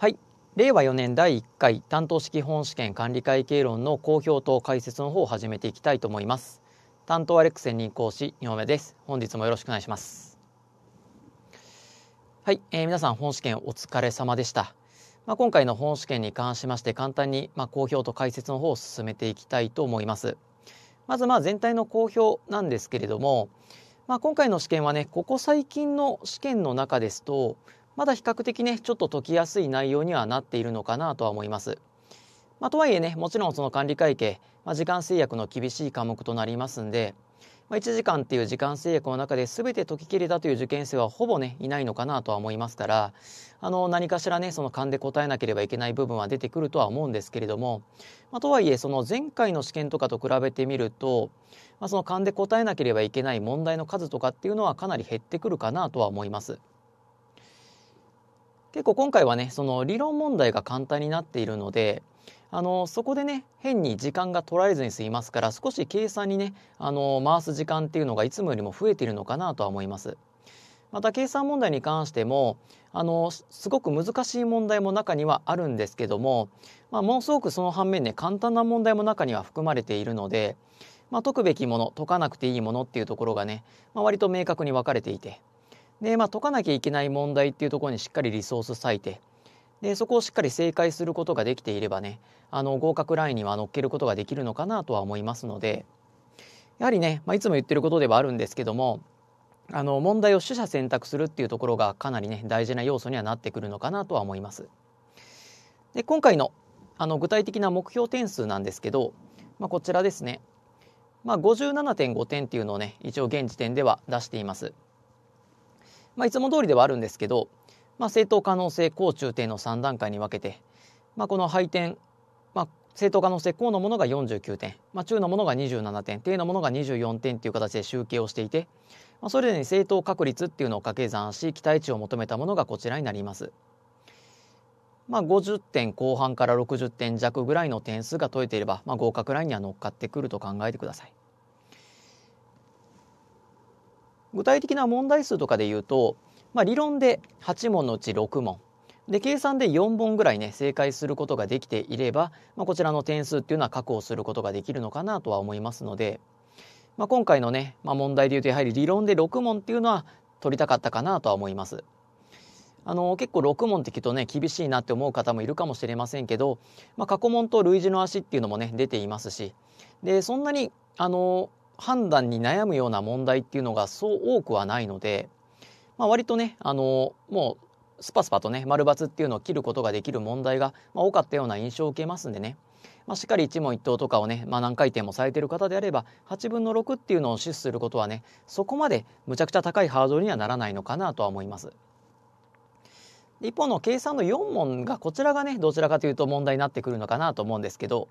はい令和4年第1回担当式本試験管理会計論の公表と解説の方を始めていきたいと思います担当アレック専任講師2目です本日もよろしくお願いしますはい、えー、皆さん本試験お疲れ様でしたまあ、今回の本試験に関しまして簡単にまあ公表と解説の方を進めていきたいと思いますまずまあ全体の公表なんですけれどもまあ、今回の試験はねここ最近の試験の中ですとまだ比較的ねちょっと解きやすい内容にはなっているのかなとは思います。まあ、とはいえねもちろんその管理会計、まあ、時間制約の厳しい科目となりますんで、まあ、1時間っていう時間制約の中で全て解ききれたという受験生はほぼねいないのかなとは思いますからあの何かしらねその勘で答えなければいけない部分は出てくるとは思うんですけれども、まあ、とはいえその前回の試験とかと比べてみると、まあ、その勘で答えなければいけない問題の数とかっていうのはかなり減ってくるかなとは思います。結構今回はねその理論問題が簡単になっているのであのそこでね変に時間が取られずに済みますから少し計算にねあの回す時間っていうのがいつもよりも増えているのかなとは思います。また計算問題に関してもあのすごく難しい問題も中にはあるんですけども、まあ、ものすごくその反面ね簡単な問題も中には含まれているので、まあ、解くべきもの解かなくていいものっていうところがね、まあ、割と明確に分かれていてで、まあ、解かなきゃいけない問題っていうところにしっかりリソース割いてでそこをしっかり正解することができていればねあの合格ラインには乗っけることができるのかなとは思いますのでやはりね、まあ、いつも言ってることではあるんですけどもあの問題を取捨選択するっていうところがかなりね大事な要素にはなってくるのかなとは思います。で今回のあの具体的な目標点数なんですけど、まあ、こちらですね、まあ、57.5点っていうのをね一応現時点では出しています。まあ、いつも通りではあるんですけど、まあ、正当可能性高中低の3段階に分けて、まあ、この配点、まあ、正当可能性高のものが49点、まあ、中のものが27点低のものが24点という形で集計をしていて、まあ、それぞれに正当確率っていうのを掛け算し期待値を求めたものがこちらになります。まあ、50点後半から60点弱ぐらいの点数が解いていれば、まあ、合格ラインには乗っかってくると考えてください。具体的な問題数とかで言うと、まあ、理論で8問のうち6問で計算で4問ぐらいね正解することができていれば、まあ、こちらの点数っていうのは確保することができるのかなとは思いますので、まあ、今回のね、まあ、問題でいうとやはり理論で6問っていうのは取りたかったかなとは思います。あの結構6問って聞くとね厳しいなって思う方もいるかもしれませんけど、まあ、過去問と類似の足っていうのもね出ていますしでそんなにあの判断に悩むような問題っていうのがそう多くはないので、まあ、割とねあのもうスパスパとね丸×っていうのを切ることができる問題が、まあ、多かったような印象を受けますんでね、まあ、しっかり一問一答とかをね、まあ、何回転もされてる方であれば8分の6っていうのを死守することはねそこまでむちゃくちゃ高いハードルにはならないのかなとは思います。一方の計算の4問がこちらがねどちらかというと問題になってくるのかなと思うんですけど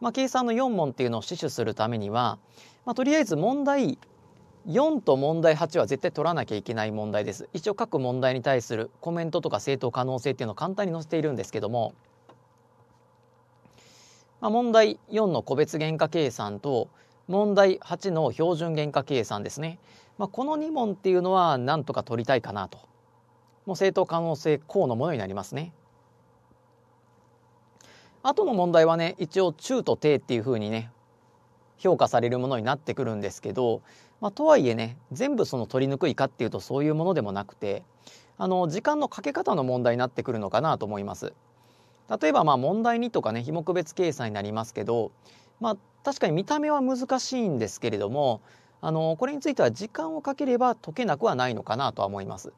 まあ、計算の4問っていうのを死守するためには、まあ、とりあえず問題4と問題8は絶対取らなきゃいけない問題です。一応各問題に対するコメントとか正当可能性っていうのを簡単に載せているんですけども、まあ、問題4の個別原価計算と問題8の標準原価計算ですね。まあ、この2問っていうのはなんとか取りたいかなと。もう正当可能性項のものになりますね。後の問題はね一応中と低っていう風にね評価されるものになってくるんですけど、まあ、とはいえね全部その取りにくいかっていうとそういうものでもなくてあの時間のかけ方の問題になってくるのかなと思います。例えばまあ問題2とかね非目別計算になりますけど、まあ、確かに見た目は難しいんですけれどもあのこれについては時間をかければ解けなくはないのかなとは思います。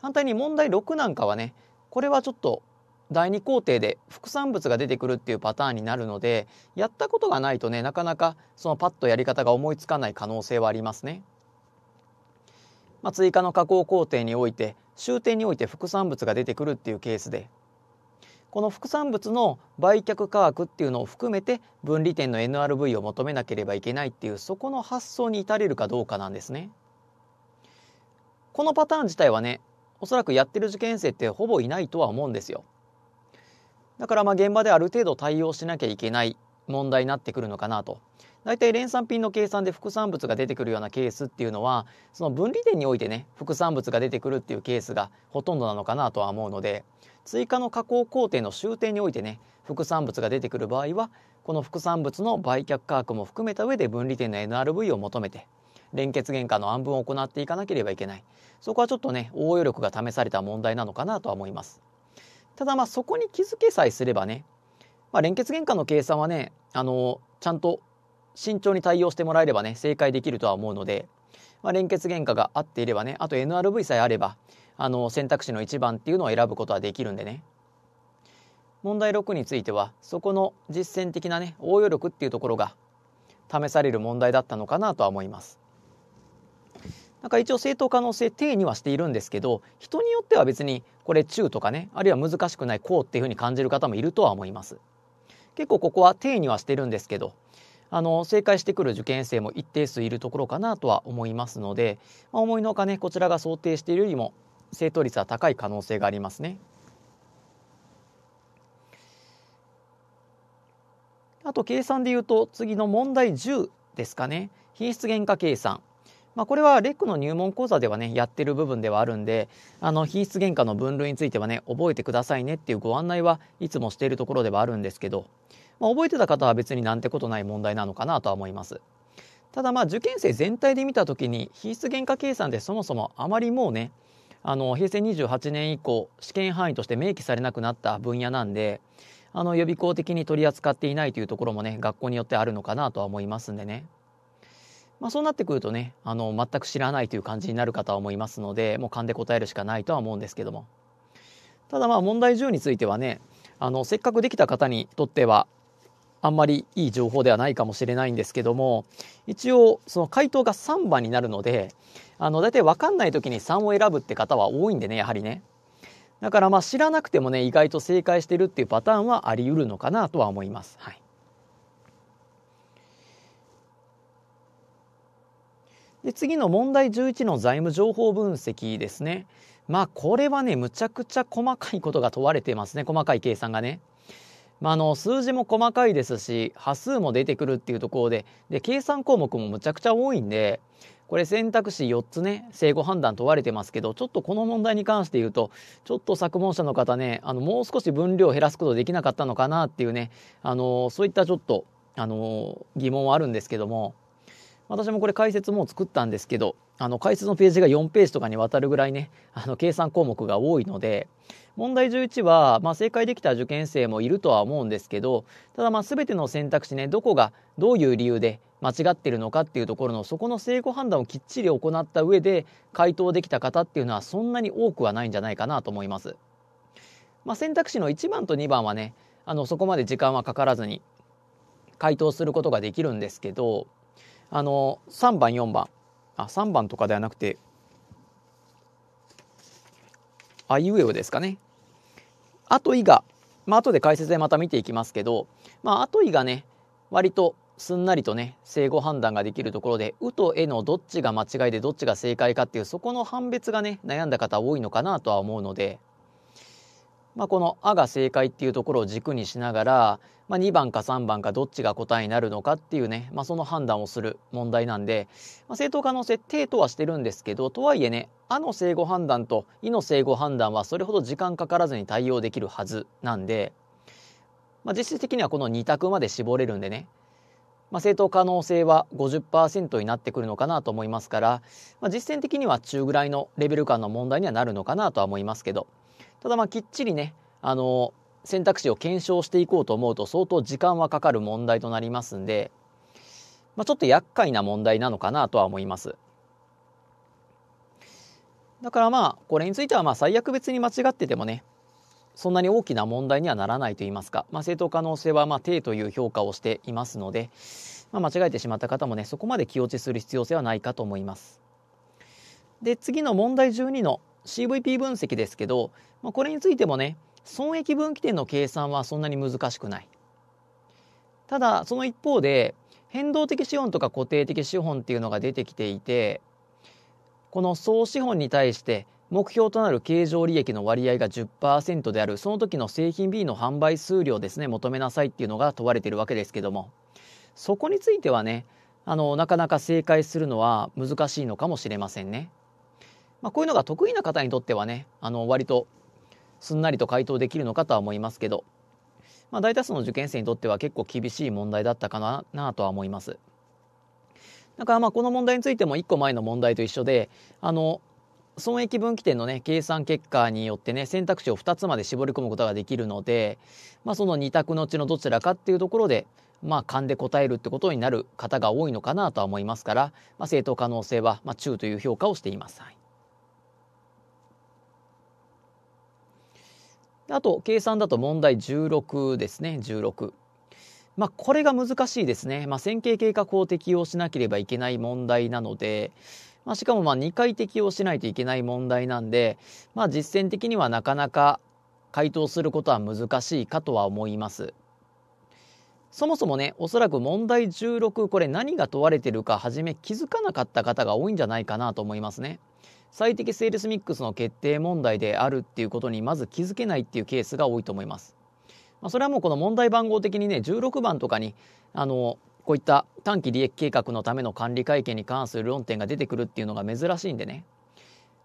反対に問題6なんかはねこれはちょっと第2工程で副産物が出てくるっていうパターンになるのでやったことがないとねなかなかそのパッとやり方が思いつかない可能性はありますね。まあ、追加の加工工程において終点において副産物が出てくるっていうケースでこの副産物の売却価格っていうのを含めて分離点の NRV を求めなければいけないっていうそこの発想に至れるかどうかなんですね。このパターン自体はねおそらくやってる受験生ってほぼいないとは思うんですよ。だからまあ現場である程度対応しなきゃいけない問題になってくるのかなと。大体連産品の計算で副産物が出てくるようなケースっていうのはその分離点においてね副産物が出てくるっていうケースがほとんどなのかなとは思うので追加の加工工程の終点においてね副産物が出てくる場合はこの副産物の売却価格も含めた上で分離点の NRV を求めて連結原価の安分を行っていかなければいけないそこはちょっとね応用力が試された問題なのかなとは思います。ただまあそこに気づけさえすればね、まあ、連結原価の計算はね、あのちゃんと慎重に対応してもらえればね、正解できるとは思うので、まあ、連結原価が合っていればね、あと NRV さえあれば、あの選択肢の1番っていうのを選ぶことはできるんでね。問題6については、そこの実践的なね、応用力っていうところが試される問題だったのかなとは思います。なんか一応正当可能性定にはしているんですけど人によっては別にこれ中とかねあるいは難しくないこうっていうふうに感じる方もいるとは思います結構ここは定にはしてるんですけどあの正解してくる受験生も一定数いるところかなとは思いますので、まあ、思いのほかねこちらが想定しているよりも正答率は高い可能性がありますね。あと計算で言うと次の問題10ですかね品質原価計算まあ、これはレックの入門講座ではねやってる部分ではあるんであの品質原価の分類についてはね覚えてくださいねっていうご案内はいつもしているところではあるんですけど、まあ、覚えてた方は別になんてことない問題なのかなとは思います。ただまあ受験生全体で見たときに品質原価計算でそもそもあまりもうねあの平成28年以降試験範囲として明記されなくなった分野なんであの予備校的に取り扱っていないというところもね学校によってあるのかなとは思いますんでね。まあ、そうなってくるとねあの全く知らないという感じになる方は思いますのでもう勘で答えるしかないとは思うんですけどもただまあ問題10についてはねあのせっかくできた方にとってはあんまりいい情報ではないかもしれないんですけども一応その回答が3番になるのであの大体分かんない時に3を選ぶって方は多いんでねやはりねだからまあ知らなくてもね意外と正解してるっていうパターンはあり得るのかなとは思います。はいで次の問題11の財務情報分析ですね。まあこれはねむちゃくちゃ細かいことが問われてますね細かい計算がね。まあ、あの数字も細かいですし端数も出てくるっていうところでで計算項目もむちゃくちゃ多いんでこれ選択肢4つね正誤判断問われてますけどちょっとこの問題に関して言うとちょっと作文者の方ねあのもう少し分量を減らすことできなかったのかなっていうねあのそういったちょっとあの疑問はあるんですけども。私もこれ解説も作ったんですけど、あの解説のページが4ページとかにわたるぐらいね、あの計算項目が多いので、問題11は、まあ、正解できた受験生もいるとは思うんですけど、ただまあ全ての選択肢ね、どこがどういう理由で間違ってるのかっていうところのそこの正誤判断をきっちり行った上で回答できた方っていうのはそんなに多くはないんじゃないかなと思います。まあ、選択肢の1番と2番はねあのそこまで時間はかからずに回答することができるんですけどあの3番4番あ3番とかではなくてあいうえおですかねあといが、まあ後で解説でまた見ていきますけど、まあ、あといがね割とすんなりとね正誤判断ができるところで「う」と「え」のどっちが間違いでどっちが正解かっていうそこの判別がね悩んだ方多いのかなとは思うのでまあ、この「あ」が正解っていうところを軸にしながら、まあ、2番か3番かどっちが答えになるのかっていうね、まあ、その判断をする問題なんで、まあ、正当可能性定とはしてるんですけどとはいえね「あ」の正誤判断と「い」の正誤判断はそれほど時間かからずに対応できるはずなんで、まあ、実質的にはこの2択まで絞れるんでねまあ、正当可能性は50%になってくるのかなと思いますから、まあ、実践的には中ぐらいのレベル感の問題にはなるのかなとは思いますけど、ただまあきっちりね、あの、選択肢を検証していこうと思うと相当時間はかかる問題となりますんで、まあ、ちょっと厄介な問題なのかなとは思います。だからまあ、これについてはまあ最悪別に間違っててもね、そんなに大きな問題にはならないと言いますか、まあ、正当可能性はまあ低という評価をしていますので、まあ、間違えてしまった方もね、そこまで気落ちする必要性はないかと思います。で、次の問題12の CVP 分析ですけど、まあ、これについてもね損益分岐点の計算はそんなに難しくない。ただその一方で変動的資本とか固定的資本っていうのが出てきていてこの総資本に対して目標となる経常利益の割合が10%であるその時の製品 B の販売数量ですね求めなさいっていうのが問われてるわけですけどもそこについてはねあのなかなか正解するのは難しいのかもしれませんね。まあ、こういうのが得意な方にとってはねあの割とすんなりと回答できるのかとは思いますけど、まあ、大多数の受験生にとっては結構厳しい問題だったかななとは思います。だからまあこの問題についても1個前の問題と一緒であの損益分岐点のね計算結果によってね選択肢を2つまで絞り込むことができるので、まあ、その2択のうちのどちらかっていうところでまあ勘で答えるってことになる方が多いのかなとは思いますから、まあ、正当可能性は、まあ、中という評価をしています。はいあと、計算だと問題16ですね、16。まあ、これが難しいですね。まあ、線形計画法を適用しなければいけない問題なので、まあ、しかもま2回適用しないといけない問題なんで、まあ、実践的にはなかなか回答することは難しいかとは思います。そもそもね、おそらく問題16、これ何が問われてるか、初め気づかなかった方が多いんじゃないかなと思いますね。最適セールスミックスの決定問題であるっていうことにまず気づけないっていうケースが多いと思います。まあ、それはもうこの問題番号的にね16番とかにあのこういった短期利益計画のための管理会計に関する論点が出てくるっていうのが珍しいんでね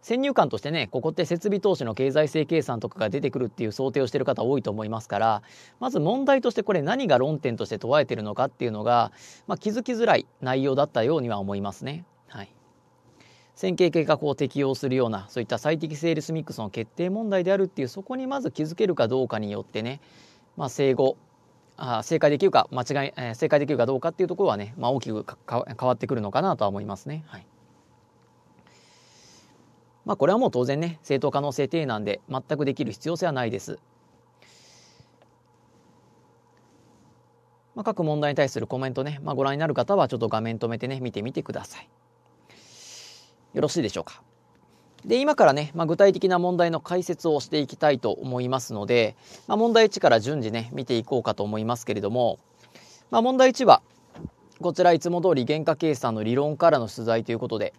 先入観としてねここって設備投資の経済性計算とかが出てくるっていう想定をしてる方多いと思いますからまず問題としてこれ何が論点として問われてるのかっていうのが、まあ、気づきづらい内容だったようには思いますね。線形計画を適用するようなそういった最適セールスミックスの決定問題であるっていうそこにまず気づけるかどうかによってね、まあ、正誤あ正解できるか間違い、えー、正解できるかどうかっていうところはね、まあ、大きく変わってくるのかなとは思いますね。はいまあ、これはもう当然ね正当可能性定なんで全くできる必要性はないです。まあ、各問題に対するコメントね、まあ、ご覧になる方はちょっと画面止めてね見てみてください。よろしいでしょうか。で、今からね、まあ、具体的な問題の解説をしていきたいと思いますので、まあ、問題1から順次ね、見ていこうかと思いますけれども、まあ、問題1は、こちらいつも通り原価計算の理論からの出題ということで、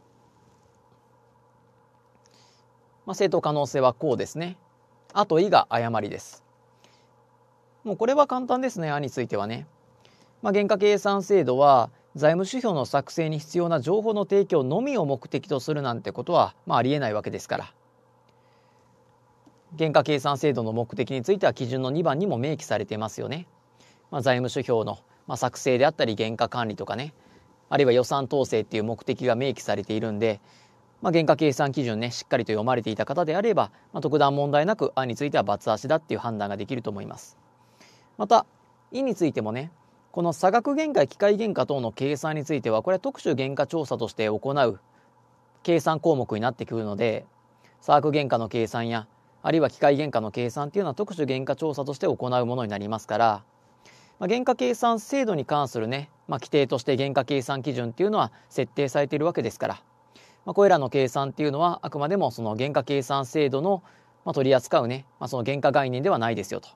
まあ、正当可能性はこうですね。あと「い」が誤りです。もうこれは簡単ですね、「あ」についてはね。まあ、原価計算制度は、財務指標の作成に必要な情報の提供のみを目的とするなんてことは、まあ、ありえないわけですから原価計算制度の目的については基準の2番にも明記されていますよね。まあ、財務諸表の、まあ、作成であったり原価管理とかねあるいは予算統制っていう目的が明記されているんで、まあ、原価計算基準ねしっかりと読まれていた方であれば、まあ、特段問題なく「案については罰足だっていう判断ができると思います。また「い」についてもねこの差額原価機械原価等の計算についてはこれは特殊原価調査として行う計算項目になってくるので差額原価の計算やあるいは機械原価の計算というのは特殊原価調査として行うものになりますから、まあ、原価計算制度に関するね、まあ、規定として原価計算基準っていうのは設定されているわけですから、まあ、これらの計算っていうのはあくまでもその原価計算制度の、ま取り扱うね、まその原価概念ではないですよと。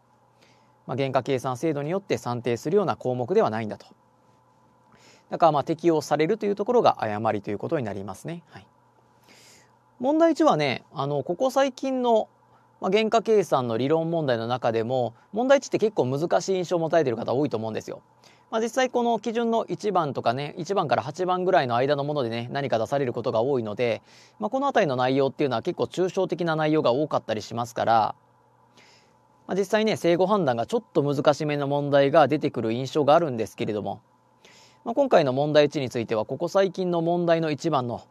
まあ、原価計算制度によって算定するような項目ではないんだと。だからまあ適用されるというところが誤りということになりますね。はい、問題1はねあのここ最近のまあ、原価計算の理論問題の中でも問題1って結構難しい印象を持たれてる方多いと思うんですよ。まあ、実際この基準の1番とかね1番から8番ぐらいの間のものでね何か出されることが多いので、まあ、この辺りの内容っていうのは結構抽象的な内容が多かったりしますからまあ、実際ね、正誤判断がちょっと難しめの問題が出てくる印象があるんですけれども、まあ、今回の問題1については、ここ最近の問題の一番の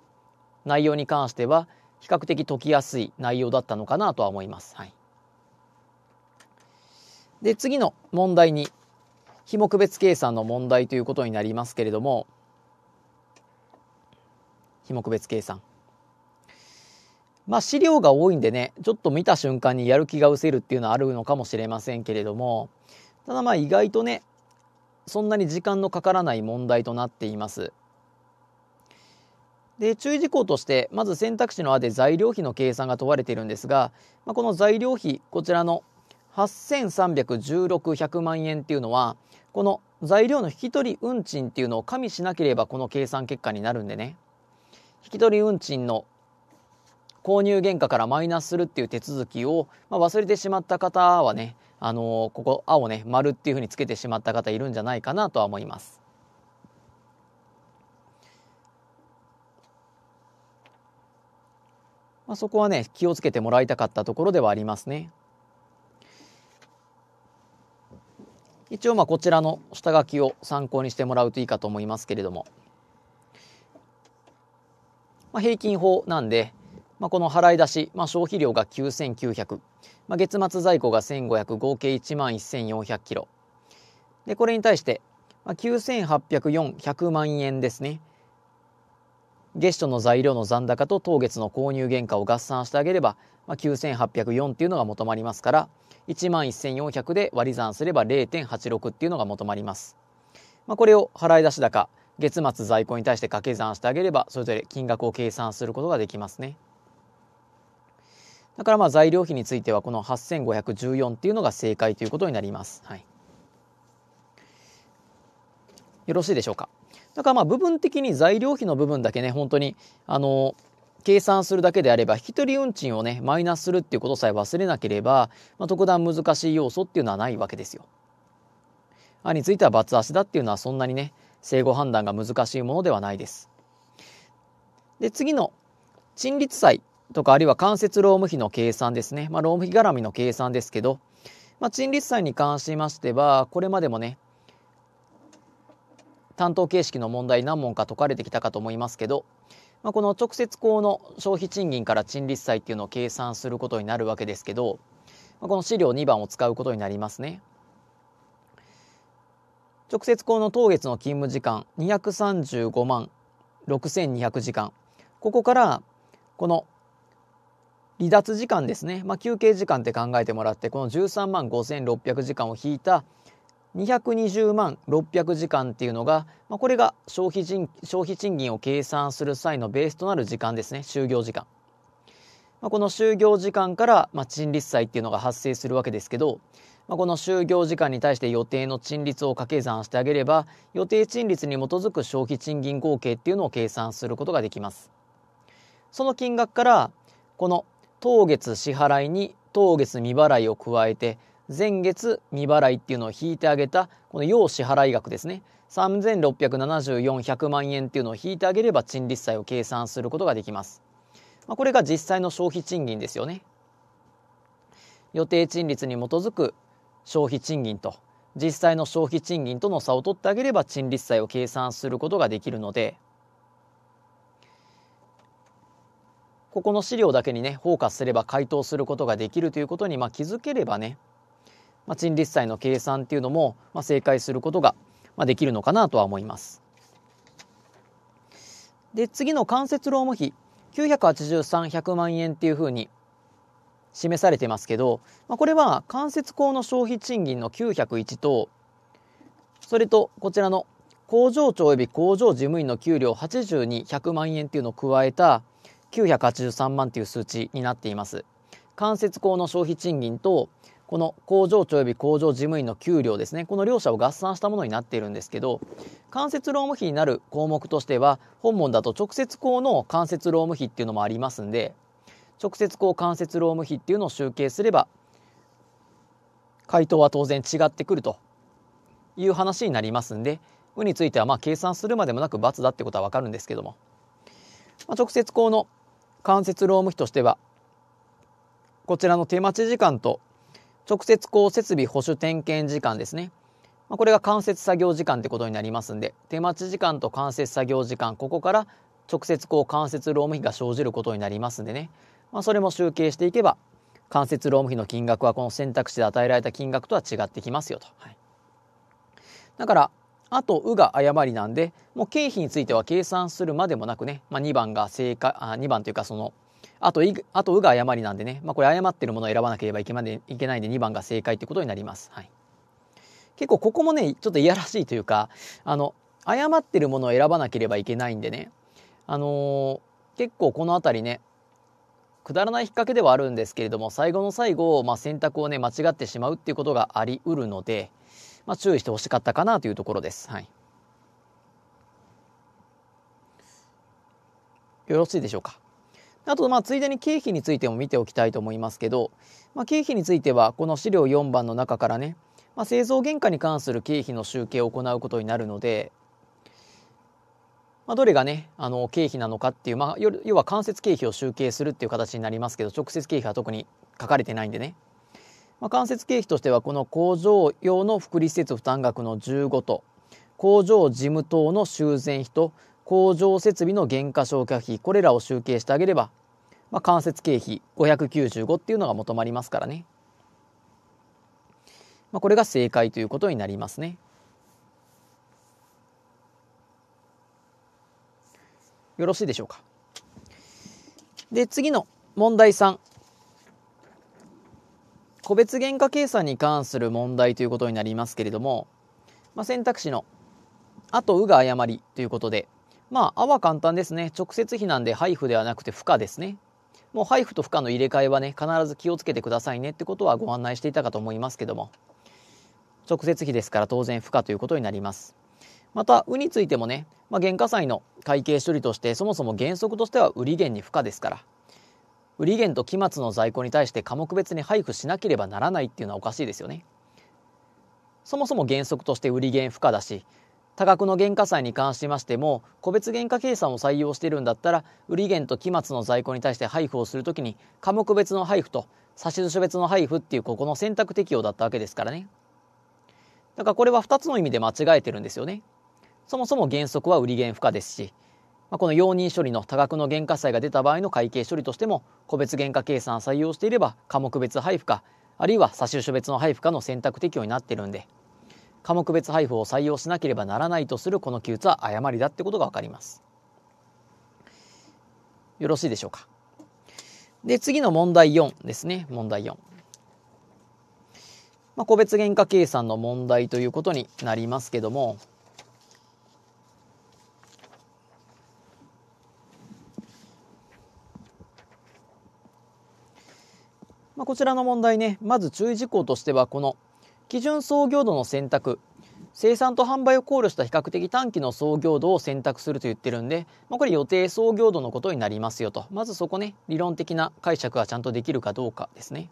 内容に関しては、比較的解きやすい内容だったのかなとは思います。はい、で、次の問題に、非目別計算の問題ということになりますけれども、非目別計算。まあ、資料が多いんでねちょっと見た瞬間にやる気が失せるっていうのはあるのかもしれませんけれどもただまあ意外とねそんなに時間のかからない問題となっています。で注意事項としてまず選択肢の「あ」で材料費の計算が問われているんですが、まあ、この材料費こちらの831600万円っていうのはこの材料の引き取り運賃っていうのを加味しなければこの計算結果になるんでね引き取り運賃の購入原価からマイナスするっていう手続きを、まあ、忘れてしまった方はね、あのー、ここ青ね丸っていうふうにつけてしまった方いるんじゃないかなとは思います。まあ、そこはね気をつけてもらいたかったところではありますね。一応まあこちらの下書きを参考にしてもらうといいかと思いますけれども、まあ、平均法なんで、まあ、この払い出し、まあ、消費量が9900、まあ、月末在庫が1500合計1万1400キロでこれに対して、まあ、9804100万円ですね月初の材料の残高と当月の購入原価を合算してあげれば、まあ、9804っていうのが求まりますから1万1400で割り算すれば0.86っていうのが求まります、まあ、これを払い出し高月末在庫に対して掛け算してあげればそれぞれ金額を計算することができますねだからまあ材料費についてはこの8514っていうのが正解ということになります。はい、よろしいでしょうか。だからまあ部分的に材料費の部分だけね本当にあの計算するだけであれば引き取り運賃をねマイナスするっていうことさえ忘れなければ、まあ、特段難しい要素っていうのはないわけですよ。あについては罰足だっていうのはそんなにね正誤判断が難しいものではないです。で次の陳立債とかあるいは間接労務費の計算ですね、まあ、労務費絡みの計算ですけど、まあ、賃立債に関しましてはこれまでもね担当形式の問題何問か解かれてきたかと思いますけど、まあ、この直接この消費賃金から賃立債っていうのを計算することになるわけですけど、まあ、この資料2番を使うことになりますね。直接この当月の勤務時間235万6200時間ここからこの離脱時間ですね、まあ、休憩時間って考えてもらってこの13万5600時間を引いた220万600時間っていうのが、まあ、これが消費人消費賃金を計算する際のベースとなる時間ですね就業時間、まあ、この就業時間から、まあ、賃率債っていうのが発生するわけですけど、まあ、この就業時間に対して予定の賃率を掛け算してあげれば予定賃率に基づく消費賃金合計っていうのを計算することができますその金額からこの当月支払いに当月未払いを加えて前月未払いっていうのを引いてあげたこの要支払い額ですね3674,100万円っていうのを引いてあげれば賃率債を計算することができます、まあ、これが実際の消費賃金ですよね予定賃率に基づく消費賃金と実際の消費賃金との差を取ってあげれば賃率債を計算することができるのでここの資料だけにねフォーカスすれば回答することができるということに、まあ、気づければね、まあ、賃列債の計算っていうのも、まあ、正解することが、まあ、できるのかなとは思います。で次の間接労務費983100万円っていうふうに示されてますけど、まあ、これは間接工の消費賃金の901とそれとこちらの工場長及び工場事務員の給料82100万円っていうのを加えた983万という数値になっています。間接工の消費賃金と、この工場長及び工場事務員の給料ですね、この両者を合算したものになっているんですけど、間接労務費になる項目としては、本門だと直接工の間接労務費っていうのもありますんで、直接工間接労務費っていうのを集計すれば、回答は当然違ってくるという話になりますんで、うについてはまあ計算するまでもなく×だってことはわかるんですけども、まあ、直接工の間接労務費としてはこちらの手待ち時間と直接こう設備保守点検時間ですねまこれが間接作業時間ってことになりますんで手待ち時間と間接作業時間ここから直接こう間接労務費が生じることになりますんでね、まあ、それも集計していけば間接労務費の金額はこの選択肢で与えられた金額とは違ってきますよと。はい、だからあと「う」が誤りなんでもう経費については計算するまでもなくね、まあ、2番が正解あ2番というかそのあと「あとう」が誤りなんでね、まあ、これ誤ってるものを選ばなければいけまでいけないんで2番が正解ということになります。はい、結構ここもねちょっといやらしいというかあの誤ってるものを選ばなければいけないんでね、あのー、結構このあたりねくだらない引っ掛けではあるんですけれども最後の最後、まあ、選択をね間違ってしまうっていうことがありうるので、まあ、注意してほしかったかなというところです。はい。よろしいでしょうか。あと、まあ、ついでに経費についても見ておきたいと思いますけど、まあ、経費については、この資料4番の中からね、まあ、製造原価に関する経費の集計を行うことになるので、まあ、どれがね、あの、経費なのかっていう、まあ、要は間接経費を集計するっていう形になりますけど、直接経費は特に書かれてないんでね。まあ、間接経費としてはこの工場用の福利施設負担額の15と工場事務等の修繕費と工場設備の減価償却費これらを集計してあげれば、まあ、間接経費595っていうのが求まりますからね、まあ、これが正解ということになりますねよろしいでしょうかで次の問題3個別原価計算に関する問題ということになりますけれども、まあ、選択肢の「あと「う」が誤りということでまあ「あ」は簡単ですね直接費なんで配布ではなくて負荷ですねもう配布と負荷の入れ替えはね必ず気をつけてくださいねってことはご案内していたかと思いますけども直接費ですから当然負荷ということになりますまた「う」についてもね、まあ、原価債の会計処理としてそもそも原則としては売り減に負荷ですから売り元と期末の在庫に対して科目別に配布しなければならないっていうのはおかしいですよね。そもそも原則として売り減不可だし、多額の原価債に関しましても、個別原価計算を採用しているんだったら、売り減と期末の在庫に対して配布をするときに、科目別の配布と指図書別の配布っていうここの選択適用だったわけですからね。だからこれは2つの意味で間違えてるんですよね。そもそも原則は売り減不可ですし、まこの容認処理の多額の減価債が出た場合の会計処理としても個別減価計算を採用していれば科目別配布かあるいは差書別の配布かの選択適用になっているんで科目別配布を採用しなければならないとするこの記述は誤りだってことが分かります。よろしいでしょうか。で次の問題4ですね問題4。まあ、個別原価計算の問題ということになりますけどもまあ、こちらの問題ね、まず注意事項としては、この基準創業度の選択、生産と販売を考慮した比較的短期の創業度を選択すると言ってるんで、まあ、これ予定創業度のことになりますよと。まずそこね、理論的な解釈がちゃんとできるかどうかですね。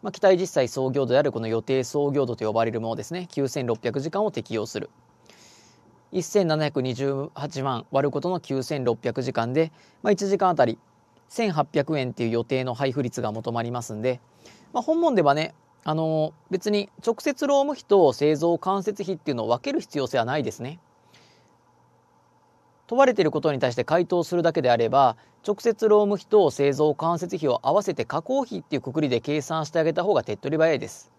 まあ、期待実際創業度であるこの予定創業度と呼ばれるものですね、9600時間を適用する。1728万割ることの9600時間で、まあ、1時間あたり1800円っていう予定の配布率が求まりますんで、まあ、本門ではね、あのー、別に直接労務費と製造間接費っていうのを分ける必要性はないですね。問われていることに対して回答するだけであれば直接労務費と製造間接費を合わせて加工費っていうくくりで計算してあげた方が手っ取り早いです。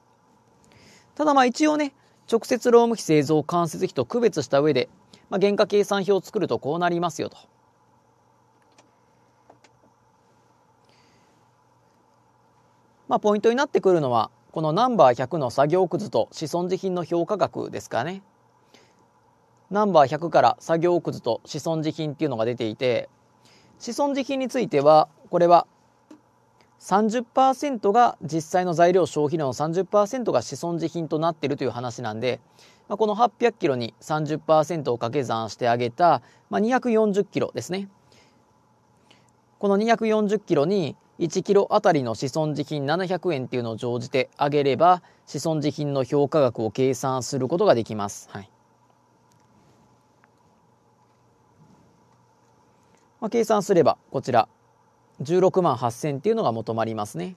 ただまあ一応ね直接労務費製造間接費と区別した上で、まあ、原価計算表を作るとこうなりますよと。まあ、ポイントになってくるのはこのナンバー100の作業くずと子孫自品の評価額ですかね。ナンバー100から作業くずと子孫自品っていうのが出ていて子孫自品についてはこれは30%が実際の材料消費量の30%が子孫自品となっているという話なんで、まあ、この800キロに30%を掛け算してあげた、まあ、240キロですねこの240キロに1キロあたりの資損時金700円っていうのを乗じてあげれば、資損時金の評価額を計算することができます。はい。まあ、計算すれば、こちら、16万8000っていうのが求まりますね。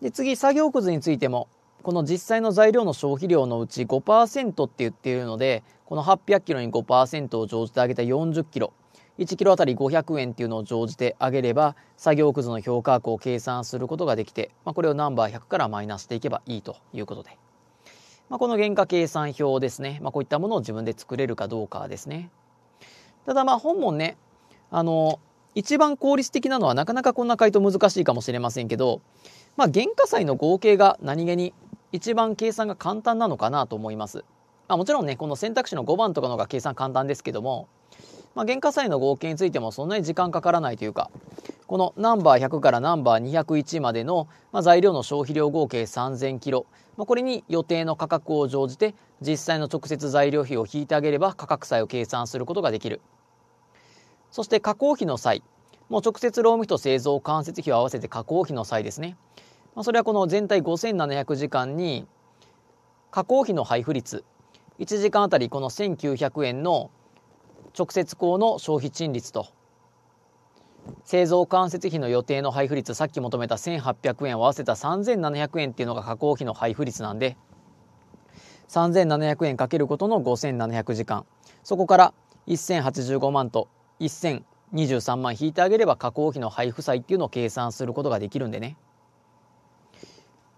で次作業くずについてもこの実際の材料の消費量のうち5%って言っているので、この800キロに5%を乗じてあげた40キロ、1キロあたり500円っていうのを乗じてあげれば、作業くずの評価額を計算することができて、まあ、これをナンバー100からマイナスしていけばいいということで。まあ、この原価計算表ですね。まあ、こういったものを自分で作れるかどうかですね。ただまあ本もね、あの、一番効率的なのはなかなかこんな回答難しいかもしれませんけど、まあ、原価債の合計が何気に一番計算が簡単なのかなと思います。まあ、もちろんね、この選択肢の5番とかの方が計算簡単ですけども、まあ、原価債の合計についてもそんなに時間かからないというか、このナンバー100からナンバー201までの、まあ、材料の消費量合計3000キロ、まあ、これに予定の価格を乗じて実際の直接材料費を引いてあげれば価格差を計算することができる。そして加工費の際、もう直接労務費と製造間接費を合わせて加工費の際ですね。まあ、それはこの全体5700時間に加工費の配布率1時間あたりこの1900円の直接工の消費賃率と製造間接費の予定の配布率さっき求めた1800円を合わせた3700円っていうのが加工費の配布率なんで3700円かけることの5700時間そこから1085万と1023万引いてあげれば加工費の配布債っていうのを計算することができるんでね。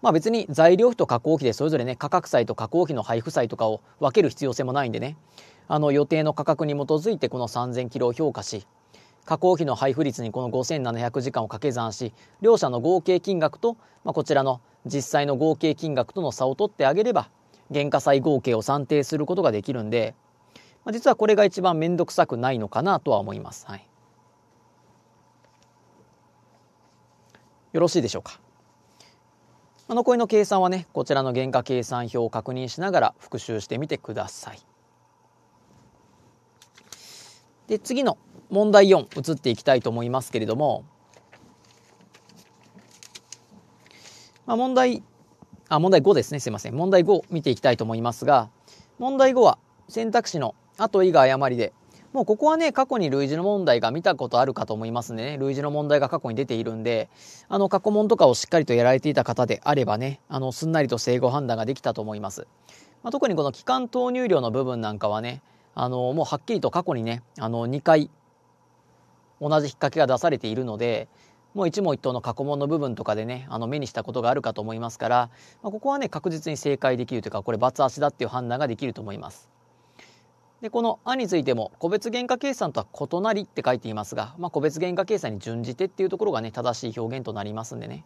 まあ、別に材料費と加工費でそれぞれね価格債と加工費の配布債とかを分ける必要性もないんでねあの予定の価格に基づいてこの3000キロを評価し加工費の配布率にこの5700時間を掛け算し両者の合計金額と、まあ、こちらの実際の合計金額との差を取ってあげれば原価債合計を算定することができるんで、まあ、実はこれが一番面倒くさくないのかなとは思います。はい、よろしいでしょうか。あ、残りの計算はね、こちらの原価計算表を確認しながら復習してみてください。で、次の問題4、移っていきたいと思いますけれども、まあ、問題、あ、問題5ですね、すいません。問題5を見ていきたいと思いますが、問題5は選択肢の後以外誤りでもうここはね、過去に類似の問題が見たことあるかと思いますね。類似の問題が過去に出ているんで、あの、過去問とかをしっかりとやられていた方であればね、あの、すんなりと整合判断ができたと思います。まあ、特にこの期間投入量の部分なんかはね、あの、もうはっきりと過去にね、あの、2回、同じ引っ掛けが出されているので、もう一問一答の過去問の部分とかでね、あの目にしたことがあるかと思いますから、まあ、ここはね、確実に正解できるというか、これ、罰足だっていう判断ができると思います。でこの「あ」についても個別原価計算とは異なりって書いていますが、まあ、個別原価計算に準じてっていうところがね正しい表現となりますんでね。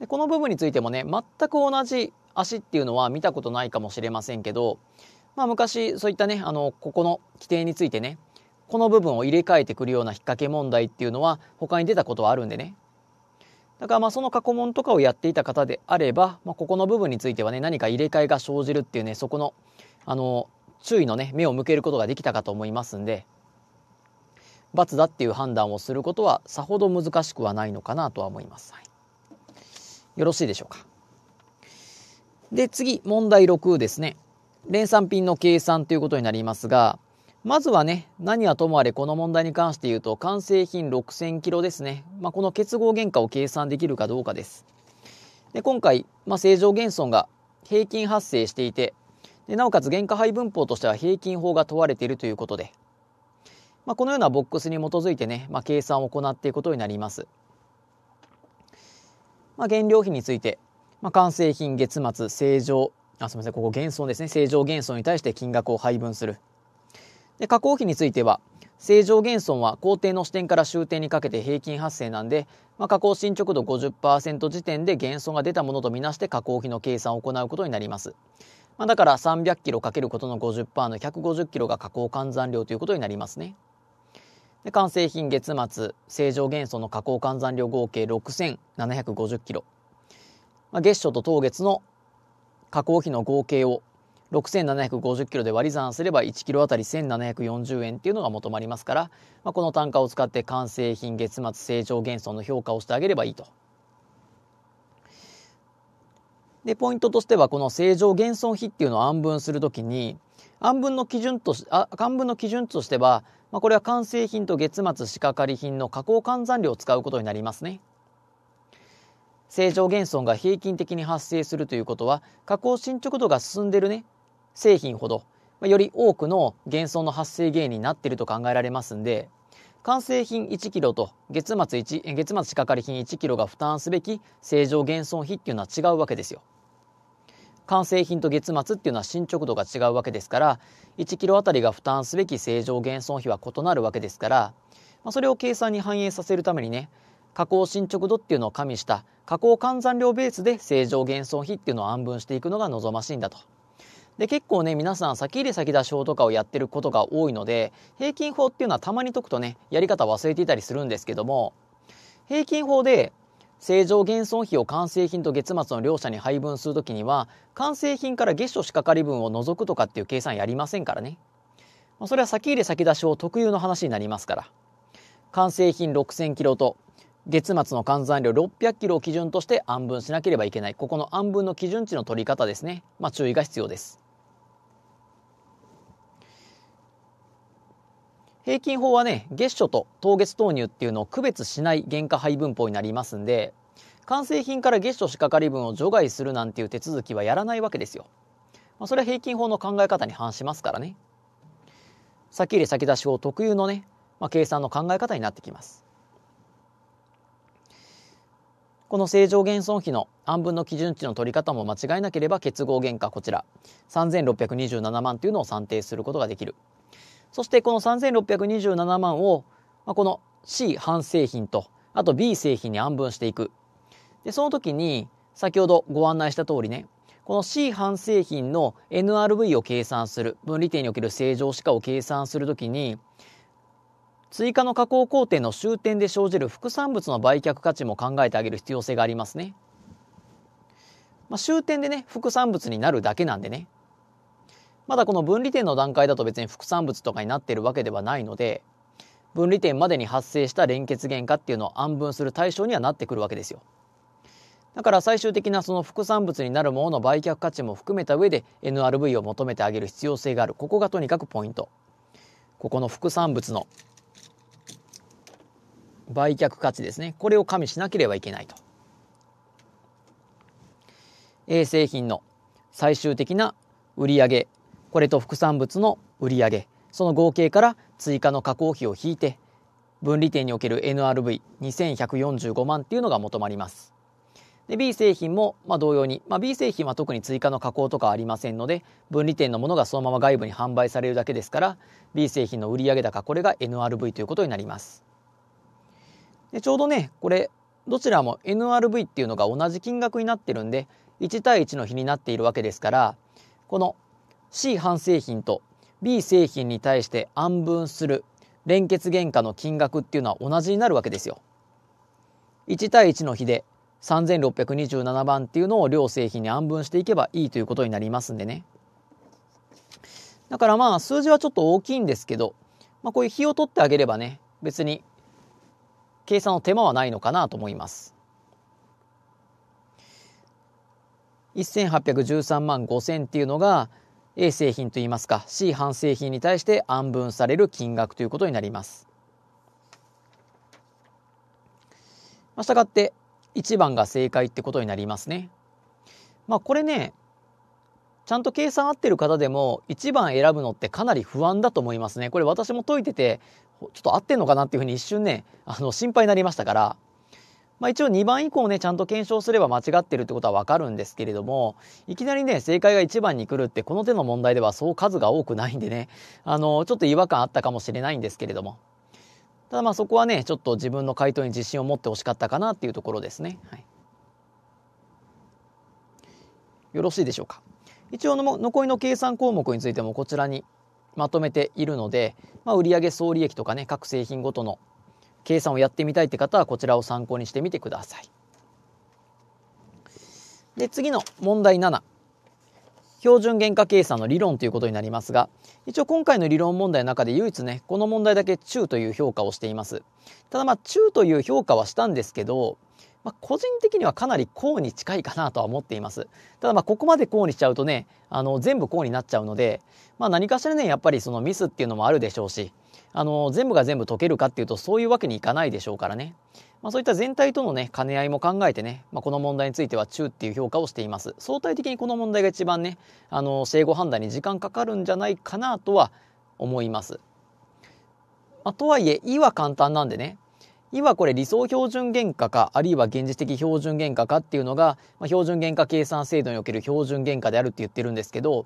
でこの部分についてもね全く同じ足っていうのは見たことないかもしれませんけど、まあ、昔そういったねあのここの規定についてねこの部分を入れ替えてくるような引っ掛け問題っていうのは他に出たことはあるんでねだからまあその過去問とかをやっていた方であれば、まあ、ここの部分についてはね何か入れ替えが生じるっていうねそこのあの注意のね目を向けることができたかと思いますんで×だっていう判断をすることはさほど難しくはないのかなとは思います。はい、よろしいでしょうか。で次問題6ですね。連産品の計算ということになりますがまずはね、何はともあれこの問題に関して言うと、完成品6000キロですね。まあ、この結合原価を計算できるかどうかです。で今回、まあ、正常減損が平均発生していて、でなおかつ原価配分法としては平均法が問われているということで、まあ、このようなボックスに基づいてね、まあ、計算を行っていくことになります。まあ、原料費について、まあ、完成品月末正常あすみませんここ減損ですね正常減損に対して金額を配分するで加工費については正常減損は工程の支点から終点にかけて平均発生なんで、まあ、加工進捗度50%時点で減損が出たものとみなして加工費の計算を行うことになります。まあ、だから300キロかけることの50%の150キロが加工換算量ということになりますね。で完成品月末正常減損の加工換算量合計6750キロ、まあ、月初と当月の加工費の合計を6750キロで割り算すれば1キロあたり1740円っていうのが求まりますから、まあ、この単価を使って完成品月末成長減損の評価をしてあげればいいと。でポイントとしてはこの正常減損比っていうのを暗分するときに暗分の基準としあ漢分の基準としては、まあ、これは完成品と月末仕掛かり品の加工換算量を使うことになりますね。正常減損が平均的に発生するということは加工進捗度が進んでるね製品ほど、まあ、より多くの減損の発生原因になっていると考えられますんで、完成品1キロと月末1、月末仕掛かり品1キロが負担すべき正常減損費っていうのは違うわけですよ。完成品と月末っていうのは進捗度が違うわけですから、1キロあたりが負担すべき正常減損費は異なるわけですから、まあ、それを計算に反映させるためにね、加工進捗度っていうのを加味した加工換算量ベースで正常減損費っていうのを安分していくのが望ましいんだと。で、結構ね、皆さん先入れ先出し法とかをやってることが多いので、平均法っていうのはたまに解くとね、やり方忘れていたりするんですけども、平均法で正常減損費を完成品と月末の両者に配分するときには、完成品から月初仕掛かり分を除くとかっていう計算やりませんからね。まあ、それは先入れ先出し法特有の話になりますから。完成品6000キロと月末の換算量600キロを基準として安分しなければいけない。ここの安分の基準値の取り方ですね。まあ注意が必要です。平均法はね、月初と当月投入っていうのを区別しない原価配分法になりますんで、完成品から月初仕掛かり分を除外するなんていう手続きはやらないわけですよ。まあ、それは平均法の考え方に反しますからね。先入れ先出し法特有のね、まあ、計算の考え方になってきます。この正常減損比の半分の基準値の取り方も間違えなければ結合原価こちら3627万というのを算定することができるそしてこの3627万を、まこの C 半製品と、あと B 製品に案分していく。で、その時に、先ほどご案内した通りね、この C 半製品の NRV を計算する、分離点における正常歯科を計算するときに、追加の加工工程の終点で生じる副産物の売却価値も考えてあげる必要性がありますね。まあ、終点でね、副産物になるだけなんでね。まだこの分離点の段階だと別に副産物とかになっているわけではないので、分離点までに発生した連結原価っていうのを暗分する対象にはなってくるわけですよ。だから最終的なその副産物になるものの売却価値も含めた上で NRV を求めてあげる必要性がある。ここがとにかくポイント。ここの副産物の売却価値ですね。これを加味しなければいけないと。A 製品の最終的な売上これと副産物の売上その合計から追加の加工費を引いて分離点における NRV2145 万っていうのが求まります。で B 製品もま同様に、まあ、B 製品は特に追加の加工とかありませんので分離点のものがそのまま外部に販売されるだけですから B 製品の売上高これが NRV ということになりますでちょうどねこれどちらも NRV っていうのが同じ金額になってるんで1対1の比になっているわけですからこの C 半製品と B 製品に対して暗分する連結原価の金額っていうのは同じになるわけですよ。1対1の比で3627番っていうのを両製品に暗分していけばいいということになりますんでね。だからまあ数字はちょっと大きいんですけど、まあ、こういう比を取ってあげればね別に計算の手間はないのかなと思います。1813万5000っていうのが A 製品といいますか C 半製品に対して案分される金額ということになります。まあ、したがって1番が正解ってことになりますね。まあこれねちゃんと計算合ってる方でも1番選ぶのってかなり不安だと思いますね。これ私も解いててちょっと合ってんのかなっていうふうに一瞬ねあの心配になりましたからまあ、一応2番以降ねちゃんと検証すれば間違ってるってことは分かるんですけれどもいきなりね正解が1番に来るってこの手の問題ではそう数が多くないんでねあのちょっと違和感あったかもしれないんですけれどもただまあそこはねちょっと自分の回答に自信を持ってほしかったかなっていうところですね、はい、よろしいでしょうか一応の残りの計算項目についてもこちらにまとめているので、まあ、売上総利益とかね各製品ごとの計算をやってみたいって方はこちらを参考にしてみてください。で次の問題7標準原価計算の理論ということになりますが一応今回の理論問題の中で唯一ねこの問題だけ中という評価をしていますただまあ中という評価はしたんですけど、まあ、個人的にはかなり高に近いかなとは思っていますただまあここまで項にしちゃうとねあの全部項になっちゃうので、まあ、何かしらねやっぱりそのミスっていうのもあるでしょうしあの全部が全部解けるかっていうとそういうわけにいかないでしょうからね、まあ、そういった全体とのね兼ね合いも考えてね、まあ、この問題については中っていう評価をしています相対的にこの問題が一番ねあの正誤判断に時間かかるんじゃないかなとは思います、まあ、とはいえ「い」は簡単なんでねはこれ理想標準原価かあるいは現実的標準原価かっていうのが、まあ、標準原価計算制度における標準原価であるって言ってるんですけど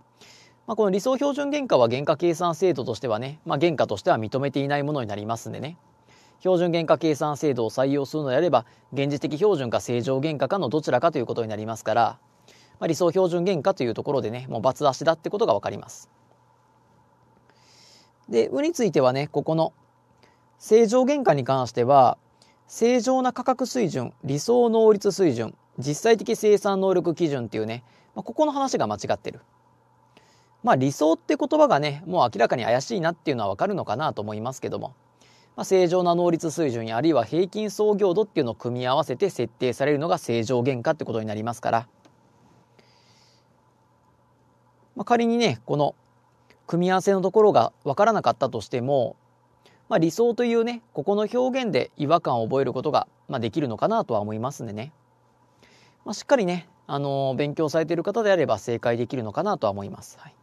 まあ、この理想標準原価は原価計算制度としてはね、まあ、原価としては認めていないものになりますんでね標準原価計算制度を採用するのであれば現実的標準か正常原価かのどちらかということになりますから、まあ、理想標準原価というところでねもう罰出しだってことが分かります。で「う」についてはねここの正常原価に関しては正常な価格水準理想能率水準実際的生産能力基準っていうね、まあ、ここの話が間違ってる。まあ理想って言葉がね、もう明らかに怪しいなっていうのはわかるのかなと思いますけども、まあ、正常な能率水準やあるいは平均創業度っていうのを組み合わせて設定されるのが正常原価ってことになりますから、まあ、仮にね、この組み合わせのところがわからなかったとしても、まあ、理想というね、ここの表現で違和感を覚えることが、まあ、できるのかなとは思いますんでね。まあ、しっかりね、あのー、勉強されている方であれば正解できるのかなとは思います。はい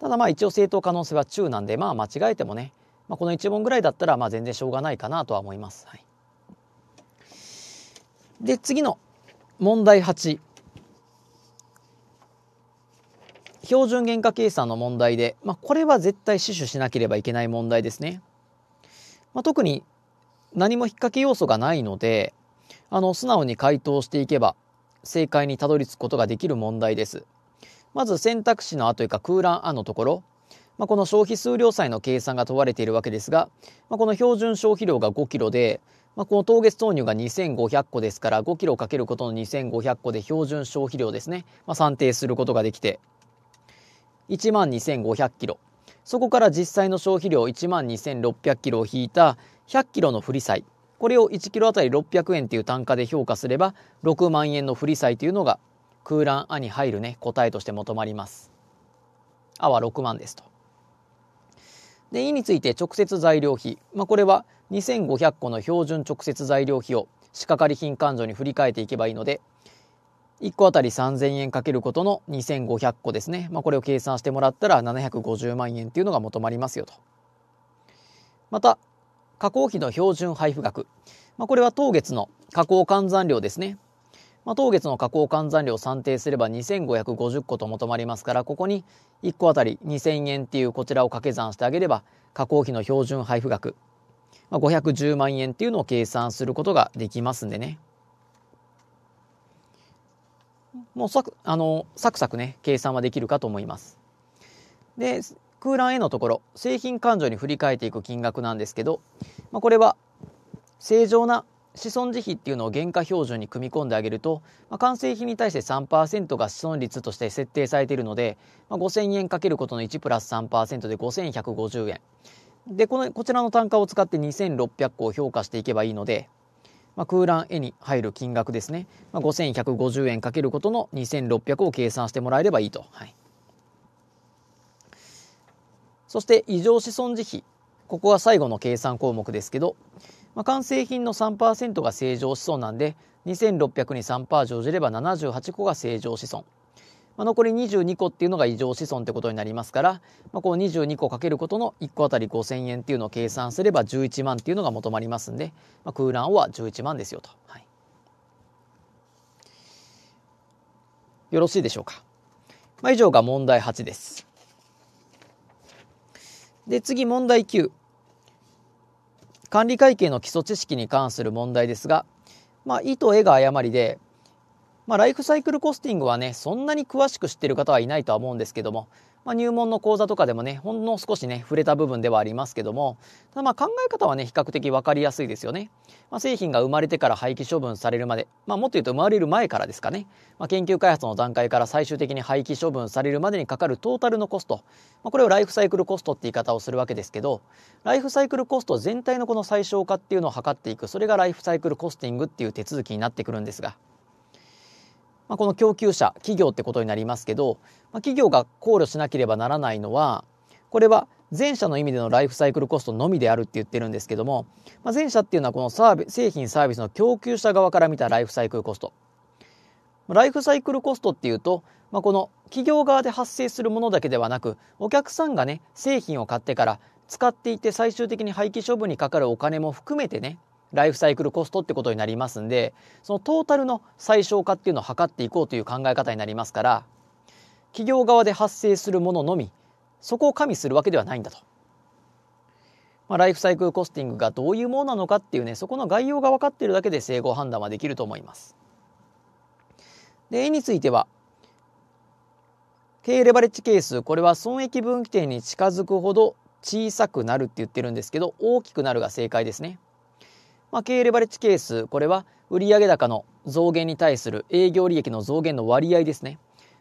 ただまあ一応正当可能性は中なんでまあ間違えてもね、まあ、この1問ぐらいだったらまあ全然しょうがないかなとは思います。はい、で次の問題8標準原価計算の問題で、まあ、これは絶対死守しなければいけない問題ですね。まあ、特に何も引っ掛け要素がないのであの素直に回答していけば正解にたどり着くことができる問題です。まず選択肢のあというか空欄あのところ、まあ、この消費数量債の計算が問われているわけですが、まあ、この標準消費量が5キロで、まあ、この当月投入が2500個ですから5キロかけることの2500個で標準消費量ですね、まあ、算定することができて1万2500キロそこから実際の消費量1万2600キロを引いた100キロの振り債これを1キロあたり600円という単価で評価すれば6万円の振り債というのが空欄あに入るね、答えとして求まります。あは6万ですと。で、いについて直接材料費。まあ、これは2500個の標準直接材料費を仕掛かり品勘定に振り替えていけばいいので、1個あたり3000円かけることの2500個ですね。まあ、これを計算してもらったら750万円っていうのが求まりますよと。また、加工費の標準配布額。まあ、これは当月の加工換算量ですね。まあ、当月の加工換算量を算定すれば2550個と求まりますから、ここに1個あたり2000円っていうこちらを掛け算してあげれば、加工費の標準配布額、まあ、510万円っていうのを計算することができますんでね。もうサクあのサクサクね、計算はできるかと思います。で、空欄へのところ、製品勘定に振り替えていく金額なんですけど、まあ、これは正常な子孫自費っていうのを原価標準に組み込んであげると、まあ、完成費に対して3%が子孫率として設定されているので、まあ、5000円かけることの1プラス3%で5150円。で、この、こちらの単価を使って2600個を評価していけばいいので、まあ、空欄絵に入る金額ですね。まあ、5150円かけることの2600を計算してもらえればいいと。はい、そして、異常子孫自費。ここが最後の計算項目ですけど、まあ、完成品の3%が正常子孫なんで2600に3%乗じれば78個が正常子孫、まあ、残り22個っていうのが異常子孫ってことになりますから、まあ、こう22個かけることの1個当たり5000円っていうのを計算すれば11万っていうのが求まりますんで、まあ、空欄は11万ですよと、はい、よろしいでしょうか、まあ、以上が問題8ですで次問題9管理会計の基礎知識に関する問題ですが、まあ、意と絵が誤りで、まあ、ライフサイクルコスティングはね、そんなに詳しく知ってる方はいないとは思うんですけども、まあ、入門の講座とかでもねほんの少しね触れた部分ではありますけどもただまあ考え方はね比較的分かりやすいですよね、まあ、製品が生まれてから廃棄処分されるまで、まあ、もっと言うと生まれる前からですかね、まあ、研究開発の段階から最終的に廃棄処分されるまでにかかるトータルのコスト、まあ、これをライフサイクルコストって言い方をするわけですけどライフサイクルコスト全体のこの最小化っていうのを測っていくそれがライフサイクルコスティングっていう手続きになってくるんですがまあ、この供給者企業ってことになりますけど、まあ、企業が考慮しなければならないのはこれは前者の意味でのライフサイクルコストのみであるって言ってるんですけども、まあ、前者っていうのはこのサービ製品サービスの供給者側から見たライフサイクルコストライフサイクルコストっていうと、まあ、この企業側で発生するものだけではなくお客さんがね製品を買ってから使っていて最終的に廃棄処分にかかるお金も含めてねライフサイクルコストってことになりますんでそのトータルの最小化っていうのを図っていこうという考え方になりますから企業側で発生するもののみそこを加味するわけではないんだと。まあ、ライフサイクルコスティングがどういうものなのかっていうねそこの概要が分かっているだけで整合判断はできると思います。で絵については経営レバレッジケース、これは損益分岐点に近づくほど小さくなるって言ってるんですけど大きくなるが正解ですね。まあ、経営レバレッジケース、これは売上高の増減に対する営業利益の増減の割合ですね。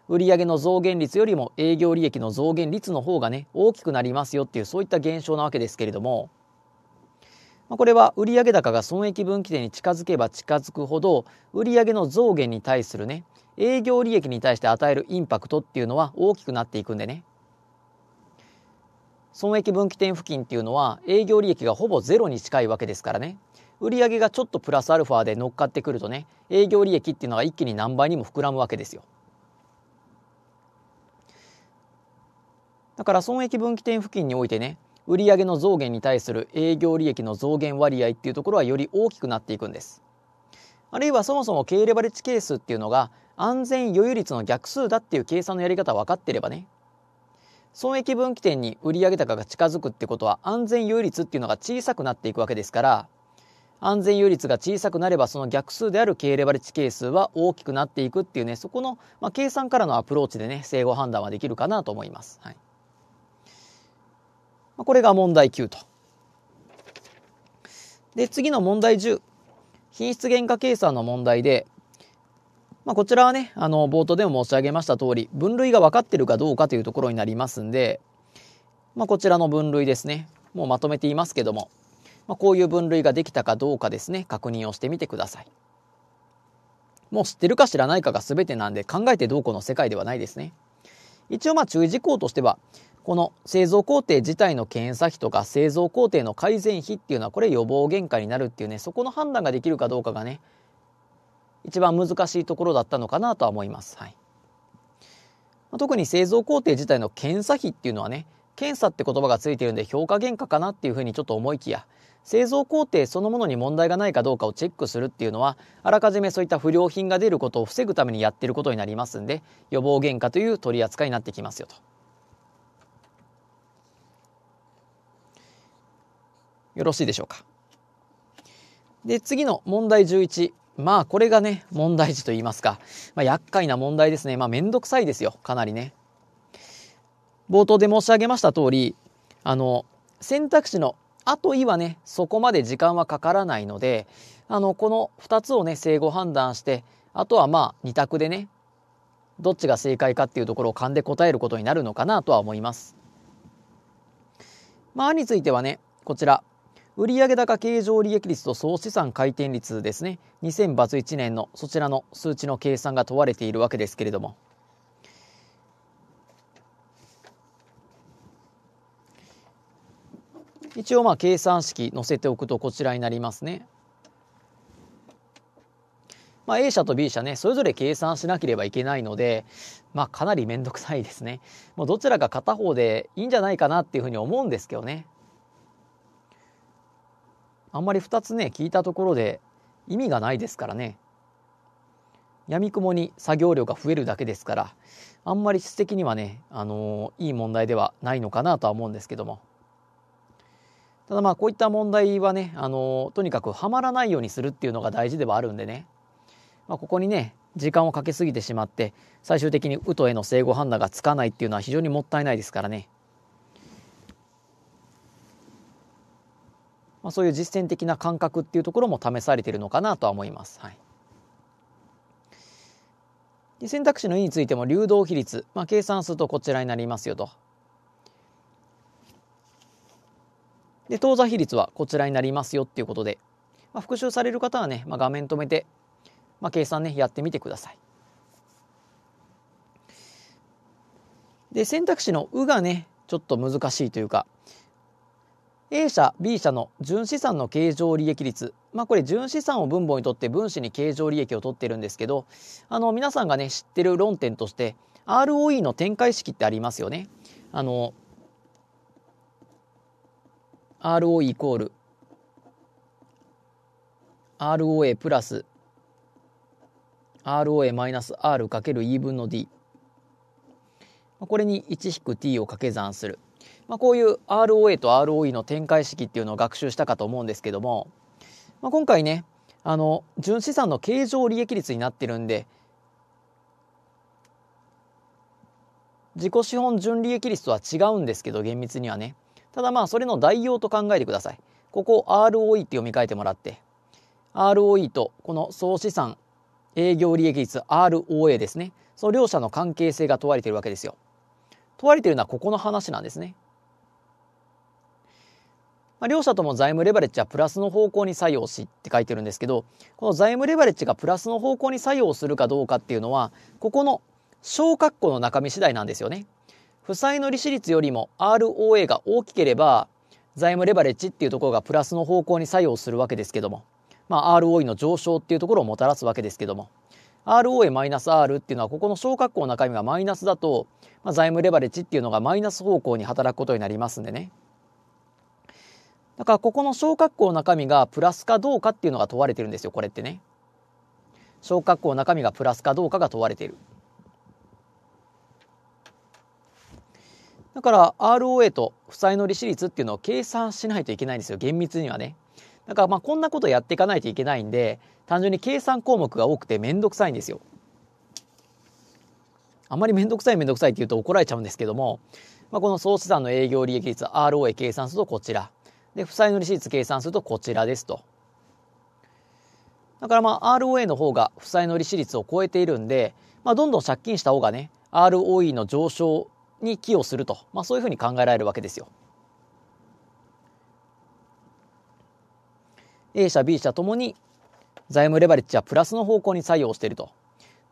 売上の増減率よりも営業利益の増減率の方がね、大きくなりますよっていう、そういった現象なわけですけれども、まあ、これは売上高が損益分岐点に近づけば近づくほど、売上の増減に対するね、営業利益に対して与えるインパクトっていうのは大きくなっていくんでね。損益分岐点付近っていうのは営業利益がほぼゼロに近いわけですからね。売上がちょっとプラスアルファで乗っかってくるとね営業利益っていうのが一気に何倍にも膨らむわけですよだから損益分岐点付近においてね売上の増減に対する営業利益の増減割合っていうところはより大きくなっていくんですあるいはそもそも経営レバレッジ係数っていうのが安全余裕率の逆数だっていう計算のやり方分かってればね損益分岐点に売上高が近づくってことは安全余裕率っていうのが小さくなっていくわけですから安全有率が小さくなればその逆数である k レバレッジ係数は大きくなっていくっていうねそこの、まあ、計算からのアプローチでね整合判断はできるかなと思います、はいまあ、これが問題9とで次の問題10品質原価計算の問題でまあ、こちらはねあの冒頭でも申し上げました通り分類が分かってるかどうかというところになりますんで、まあ、こちらの分類ですねもうまとめていますけどもまあ、こういう分類ができたかどうかですね、確認をしてみてください。もう知ってるか知らないかが全てなんで考えてどうこの世界ではないですね。一応まあ注意事項としては、この製造工程自体の検査費とか製造工程の改善費っていうのはこれ予防原価になるっていうね、そこの判断ができるかどうかがね、一番難しいところだったのかなとは思います。はい。特に製造工程自体の検査費っていうのはね、検査って言葉がついてるんで評価原価かなっていうふうにちょっと思いきや、製造工程そのものに問題がないかどうかをチェックするっていうのはあらかじめそういった不良品が出ることを防ぐためにやってることになりますんで予防原価という取り扱いになってきますよと。よろしいでしょうか。で次の問題11まあこれがね問題児と言いますか、まあ、厄介な問題ですねまあ面倒くさいですよかなりね。冒頭で申し上げました通りあの選択肢のあといはね、そこまで時間はかからないので、あの、この2つをね、正誤判断して、あとはまあ、2択でね、どっちが正解かっていうところを勘で答えることになるのかなとは思います。まあ、についてはね、こちら、売上高経常利益率と総資産回転率ですね、2001 0年のそちらの数値の計算が問われているわけですけれども、一応まあ計算式載せておくとこちらになりますね。まあ、A 社と B 社ね、それぞれ計算しなければいけないので、まあ、かなり面倒くさいですね。もうどちらか片方でいいんじゃないかなっていうふうに思うんですけどね。あんまり2つね、聞いたところで意味がないですからね。やみくもに作業量が増えるだけですから、あんまり質的にはね、あのー、いい問題ではないのかなとは思うんですけども。ただまあこういった問題はねあのとにかくはまらないようにするっていうのが大事ではあるんでね、まあ、ここにね時間をかけすぎてしまって最終的にウトへの正誤判断がつかないっていうのは非常にもったいないですからね、まあ、そういう実践的な感覚っていうところも試されているのかなとは思います。はいで選択肢の E についても流動比率、まあ、計算するとこちらになりますよとで、当座比率はこちらになりますよっていうことで、まあ、復習される方はね、まあ、画面止めて、まあ、計算ね、やってみてください。で、選択肢の「う」がね、ちょっと難しいというか、A 社 B 社の純資産の経常利益率、まあ、これ純資産を分母にとって分子に経常利益を取ってるんですけどあの皆さんがね知ってる論点として ROE の展開式ってありますよね。あの r o イコール ROA プラス ROA マイナス R かける E 分の D これに1引く T を掛け算する、まあ、こういう ROA と ROE の展開式っていうのを学習したかと思うんですけども、まあ、今回ねあの純資産の経常利益率になってるんで自己資本純利益率とは違うんですけど厳密にはねただまあそれの代用と考えてください。ここ ROE って読み替えてもらって ROE とこの総資産営業利益率 ROA ですね。その両者の関係性が問われているわけですよ。問われているのはここの話なんですね。まあ、両者とも財務レバレッジはプラスの方向に作用しって書いてるんですけどこの財務レバレッジがプラスの方向に作用するかどうかっていうのはここの小括弧の中身次第なんですよね。負債の利子率よりも ROA が大きければ、財務レバレッジっていうところがプラスの方向に作用するわけですけども、まあ、ROE の上昇っていうところをもたらすわけですけども、ROA-R っていうのは、ここの小括弧の中身がマイナスだと、まあ、財務レバレッジっていうのがマイナス方向に働くことになりますんでね。だから、ここの小括弧の中身がプラスかどうかっていうのが問われてるんですよ、これってね。小括弧の中身がプラスかどうかが問われている。だから ROA と負債の利子率っていうのを計算しないといけないんですよ厳密にはねだからまあこんなことやっていかないといけないんで単純に計算項目が多くて面倒くさいんですよあまり面倒くさい面倒くさいって言うと怒られちゃうんですけども、まあ、この総資産の営業利益率 ROA 計算するとこちらで負債の利子率計算するとこちらですとだからまあ ROA の方が負債の利子率を超えているんで、まあ、どんどん借金した方がね ROE の上昇に寄与すると、まあ、そういうふうに考えられるわけですよ。A 社 B 社ともに財務レバレッジはプラスの方向に作用していると。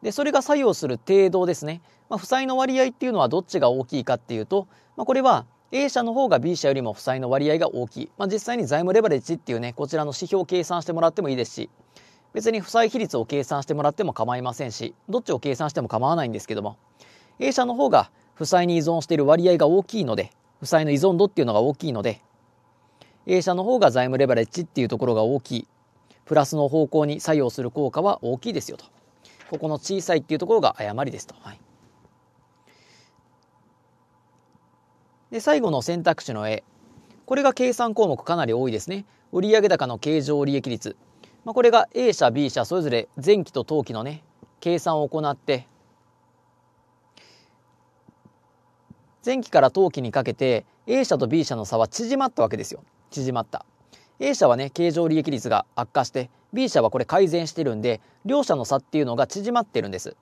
でそれが作用する程度ですね、まあ、負債の割合っていうのはどっちが大きいかっていうと、まあ、これは A 社の方が B 社よりも負債の割合が大きい、まあ、実際に財務レバレッジっていうねこちらの指標を計算してもらってもいいですし別に負債比率を計算してもらっても構いませんしどっちを計算しても構わないんですけども A 社の方が負債に依存している割合が大きいので、負債の依存度っていうのが大きいので、A 社の方が財務レバレッジっていうところが大きい、プラスの方向に作用する効果は大きいですよと。ここの小さいっていうところが誤りですと。はい、で、最後の選択肢の A。これが計算項目かなり多いですね。売上高の経常利益率。まあ、これが A 社、B 社、それぞれ前期と当期のね、計算を行って、前期から当期にかけて A 社と B 社の差は縮まったわけですよ。縮まった。A 社はね、経常利益率が悪化して、B 社はこれ改善してるんで、両者の差っていうのが縮まってるんです。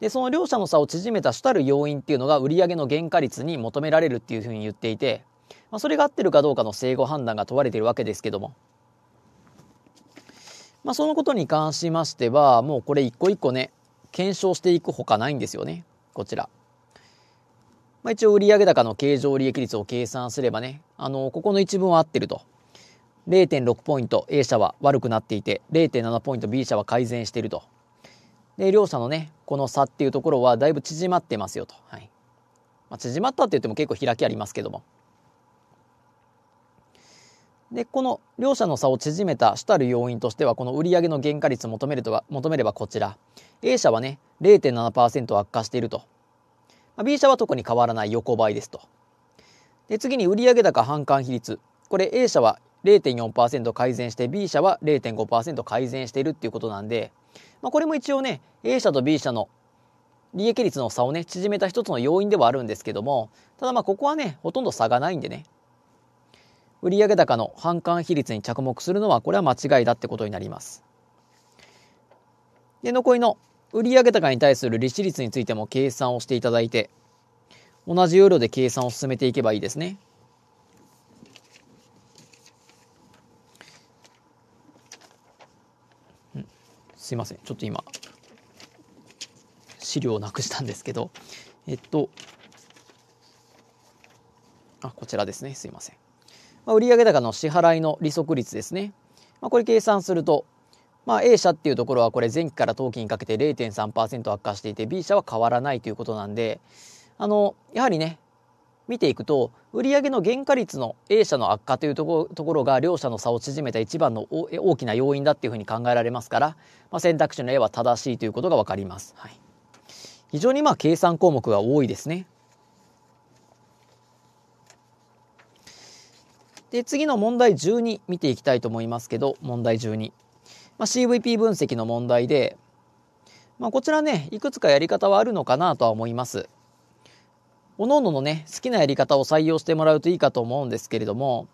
で、その両者の差を縮めた主たる要因っていうのが売上の原価率に求められるっていうふうに言っていて、まあ、それが合ってるかどうかの整合判断が問われてるわけですけども。まあ、そのことに関しましては、もうこれ一個一個ね、検証していくほかないんですよね。こちら。まあ、一応売上高の経常利益率を計算すればね、あの、ここの一文は合ってると。0.6ポイント A 社は悪くなっていて、0.7ポイント B 社は改善していると。で、両者のね、この差っていうところはだいぶ縮まってますよと。はい。まあ、縮まったって言っても結構開きありますけども。で、この両者の差を縮めた主たる要因としては、この売上の原価率を求めるとは、求めればこちら。A 社はね、0.7%悪化していると。B 社は特に変わらない横ばいですと。で次に売上高反感比率。これ A 社は0.4%改善して B 社は0.5%改善しているっていうことなんで、まあ、これも一応ね A 社と B 社の利益率の差をね縮めた一つの要因ではあるんですけどもただまあここはねほとんど差がないんでね売上高の反感比率に着目するのはこれは間違いだってことになります。で残りの売上高に対する利子率についても計算をしていただいて、同じ要領で計算を進めていけばいいですね。すいません。ちょっと今、資料をなくしたんですけど、えっと、あ、こちらですね。すいません。まあ、売上高の支払いの利息率ですね。まあ、これ計算すると、まあ、A 社っていうところはこれ前期から当期にかけて0.3%悪化していて B 社は変わらないということなんであのやはりね見ていくと売上の原価率の A 社の悪化というところが両社の差を縮めた一番の大きな要因だっていうふうに考えられますから、まあ、選択肢の A は正しいということが分かります。はい、非常にまあ計算項目が多いですね。で次の問題12見ていきたいと思いますけど問題12まあ、CVP 分析の問題で、まあ、こちらね、いくつかやり方はあるのかなとは思います。おのおののね、好きなやり方を採用してもらうといいかと思うんですけれども、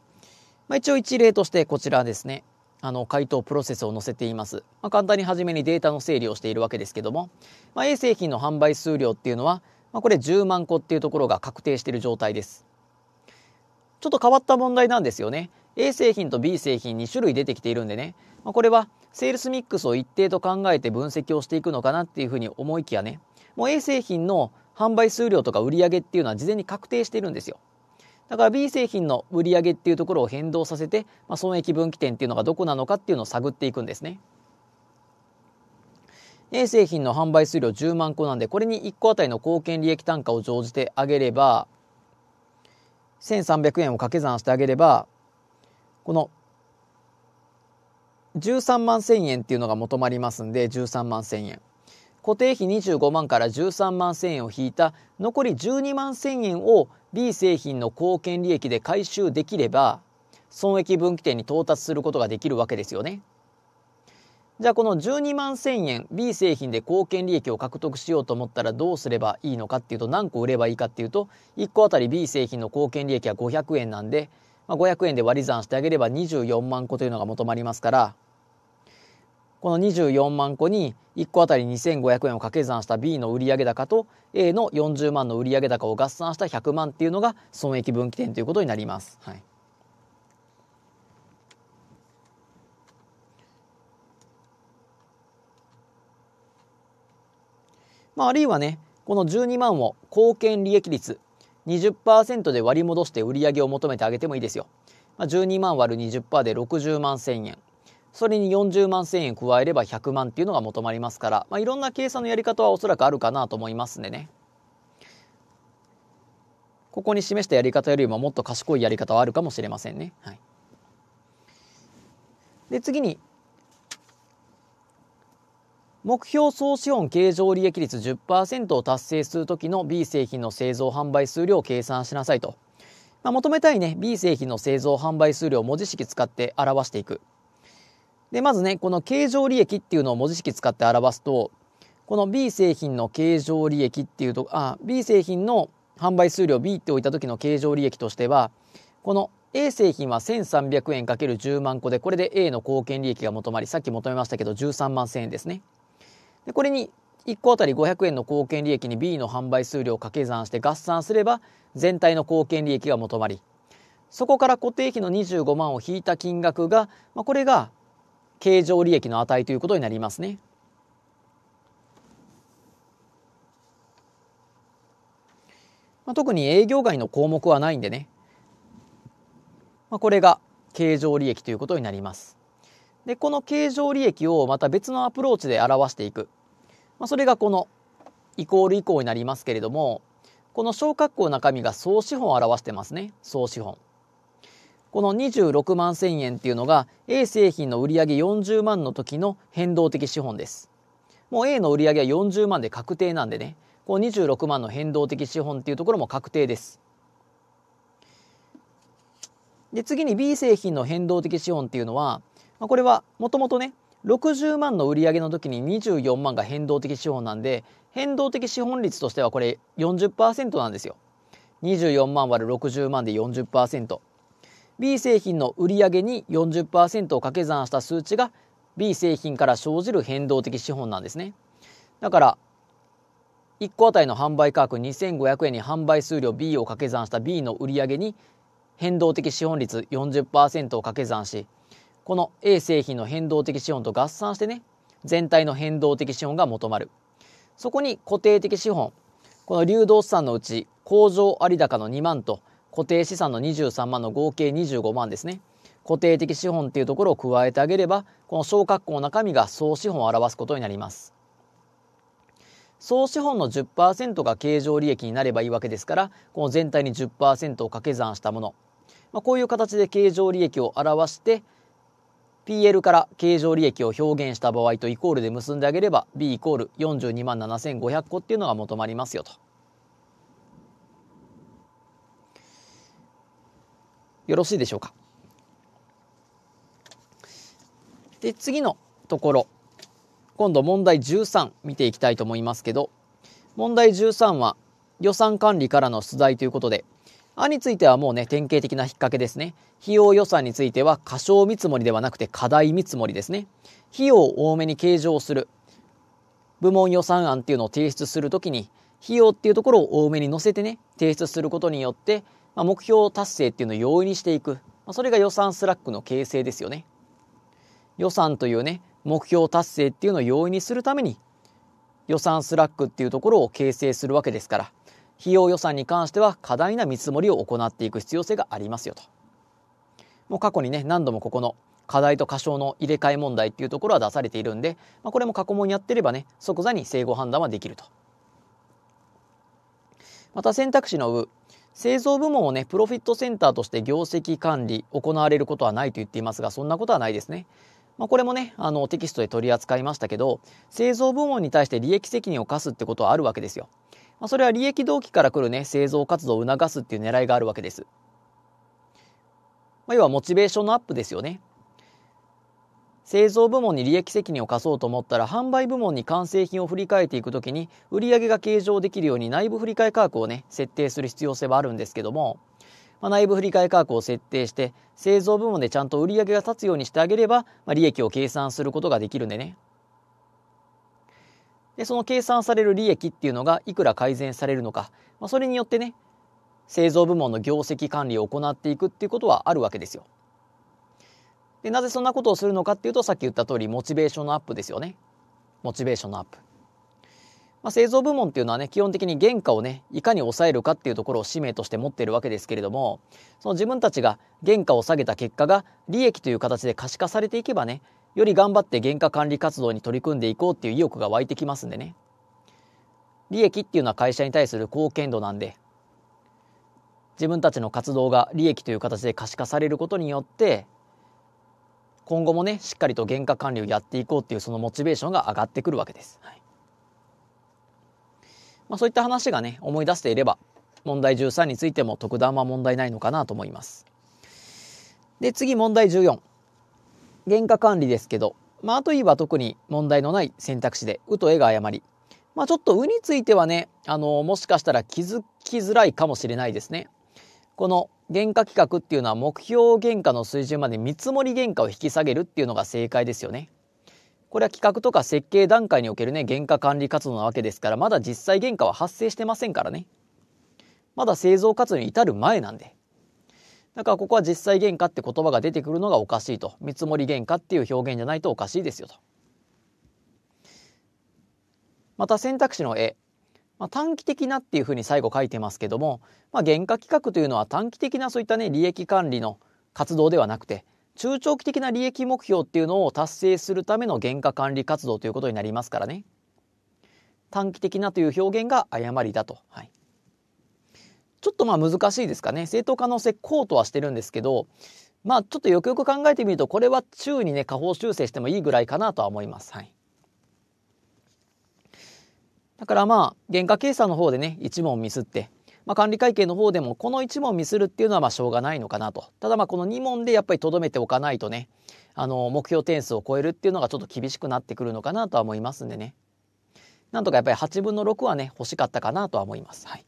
まあ、一応一例としてこちらですね。あの回答プロセスを載せています、まあ、簡単に初めにデータの整理をしているわけですけども、まあ、A 製品の販売数量っていうのは、まあ、これ10万個っていうところが確定している状態ですちょっと変わった問題なんですよね A 製品と B 製品2種類出てきているんでね、まあ、これはセールスミックスを一定と考えて分析をしていくのかなっていうふうに思いきやね、もう A 製品の販売数量とか売り上げっていうのは事前に確定しているんですよ。だから B 製品の売り上げっていうところを変動させて、まあ、損益分岐点っていうのがどこなのかっていうのを探っていくんですね。A 製品の販売数量10万個なんでこれに1個あたりの貢献利益単価を乗じてあげれば1300円を掛け算してあげればこの13万1000円っていうのが求まりますんで13万1000円固定費25万から13万1000円を引いた残り12万1000円を B 製品の貢献利益で回収できれば損益分岐点に到達することができるわけですよね。じゃあこの12万1000円 B 製品で貢献利益を獲得しようと思ったらどうすればいいのかっていうと何個売ればいいかっていうと1個あたり B 製品の貢献利益は500円なんでまあ、500円で割り算してあげれば24万個というのが求まりますからこの24万個に1個あたり2500円を掛け算した B の売上高と A の40万の売上高を合算した100万っていうのが損益分岐点ということになります。はい、まあ、あるいはねこの12万を貢献利益率20%で割り戻して売り上げを求めてあげてもいいですよ。ま12万割る20%で60万1000円。それに40万1000円加えれば100万っていうのが求まりますから、まあ、いろんな計算のやり方はおそらくあるかなと思いますんでね。ここに示したやり方よりももっと賢いやり方はあるかもしれませんね。はい、で次に目標総資本経常利益率10%を達成するときの B 製品の製造販売数量を計算しなさいと、まあ、求めたいね B 製品の製造販売数量を文字式使って表していくでまずねこの経常利益っていうのを文字式使って表すとこの B 製品の経常利益っていうとあ B 製品の販売数量 B って置いた時の経常利益としてはこの A 製品は1300円 ×10 万個でこれで A の貢献利益が求まりさっき求めましたけど13万1000円ですね。でこれに1個当たり500円の貢献利益に B の販売数量を掛け算して合算すれば全体の貢献利益が求まりそこから固定費の25万を引いた金額が、まあ、これが経常利益の値ということになりますね。まあ、特に営業外の項目はないんでね、まあ、これが経常利益ということになります。でこの経常利益をまた別のアプローチで表していくまあ、それがこのイコール以降になりますけれども、この小括弧の中身が総資本を表してますね。総資本。この26万1000円っていうのが A 製品の売上40万の時の変動的資本です。もう A の売上は40万で確定なんでね、この26万の変動的資本っていうところも確定です。で、次に B 製品の変動的資本っていうのは、まあ、これはもともとね、60万の売り上げの時に24万が変動的資本なんで変動的資本率としてはこれ40%なんですよ24万割る60万で 40%B 製品の売り上げに40%を掛け算した数値が B 製品から生じる変動的資本なんですねだから1個あたりの販売価格2500円に販売数量 B を掛け算した B の売り上げに変動的資本率40%を掛け算しこの A 製品の変動的資本と合算してね全体の変動的資本が求まるそこに固定的資本この流動資産のうち工場有高の2万と固定資産の23万の合計25万ですね固定的資本っていうところを加えてあげればこの小括弧の中身が総資本を表すことになります総資本の10%が経常利益になればいいわけですからこの全体に10%を掛け算したもの、まあ、こういう形で経常利益を表して PL から経常利益を表現した場合とイコールで結んであげれば B イコール42万7500個っていうのが求まりますよと。よろしいでしょうか。で次のところ今度問題13見ていきたいと思いますけど問題13は予算管理からの出題ということで案についてはもうね、典型的な引っ掛けですね。費用予算については、過小見積もりではなくて課題見積もりですね。費用を多めに計上する。部門予算案っていうのを提出するときに、費用っていうところを多めに載せてね、提出することによって、まあ、目標達成っていうのを容易にしていく。まあ、それが予算スラックの形成ですよね。予算というね、目標達成っていうのを容易にするために、予算スラックっていうところを形成するわけですから、費用予算に関しては過大な見積もりを行っていく必要性がありますよと。もう過去にね、何度もここの課題と過小の入れ替え問題っていうところは出されているんで、まあ、これも過去問やってればね、即座に整合判断はできると。また選択肢のう、製造部門をね、プロフィットセンターとして業績管理行われることはないと言っていますが、そんなことはないですね。まあ、これもね、あの、テキストで取り扱いましたけど、製造部門に対して利益責任を課すってことはあるわけですよ。まあ、それは利益動機から来るね、製造活動を促すっていう狙いがあるわけです。まあ、要はモチベーションのアップですよね。製造部門に利益責任を課そうと思ったら販売部門に完成品を振り替えていく時に売上が計上できるように内部振替価格をね設定する必要性はあるんですけども、まあ、内部振替価格を設定して製造部門でちゃんと売上が立つようにしてあげれば、まあ、利益を計算することができるんでねで、その計算される利益っていうのがいくら改善されるのか、まあ、それによってね、製造部門の業績管理を行っていくっていうことはあるわけですよ。で、なぜそんなことをするのかっていうと、さっき言った通り、モチベーションのアップですよね。モチベーションのアップ。まあ、製造部門っていうのはね、基本的に原価をね、いかに抑えるかっていうところを使命として持っているわけですけれども、その自分たちが原価を下げた結果が利益という形で可視化されていけばね、より頑張って原価管理活動に取り組んでいこうっていう意欲が湧いてきますんでね。利益っていうのは会社に対する貢献度なんで、自分たちの活動が利益という形で可視化されることによって、今後もね、しっかりと原価管理をやっていこうっていうそのモチベーションが上がってくるわけです。はい、まあ、そういった話がね、思い出していれば、問題13についても特段は問題ないのかなと思います。で、次問題14。原価管理ですけど、まあ、あといえば特に問題のない選択肢で、うと絵が誤り。まあ、ちょっとうについてはね、あの、もしかしたら気づきづらいかもしれないですね。この原価企画っていうのは目標原価の水準まで見積もり原価を引き下げるっていうのが正解ですよね。これは企画とか設計段階におけるね、原価管理活動なわけですから、まだ実際原価は発生してませんからね。まだ製造活動に至る前なんで。だからここは実際原価って言葉が出てくるのがおかしいと。見積もり原価っていう表現じゃないとおかしいですよと。また選択肢の絵。まあ、短期的なっていうふうに最後書いてますけども、まあ、原価企画というのは短期的なそういったね、利益管理の活動ではなくて、中長期的な利益目標っていうのを達成するための原価管理活動ということになりますからね。短期的なという表現が誤りだと。はい。ちょっとまあ難しいですかね。正当可能性こうとはしてるんですけど、まあちょっとよくよく考えてみると、これは宙にね、下方修正してもいいぐらいかなとは思います。はい。だからまあ、原価計算の方でね、1問ミスって、まあ、管理会計の方でもこの1問ミスるっていうのはまあしょうがないのかなと。ただまあこの2問でやっぱりとどめておかないとね、あの、目標点数を超えるっていうのがちょっと厳しくなってくるのかなとは思いますんでね。なんとかやっぱり8分の6はね、欲しかったかなとは思います。はい。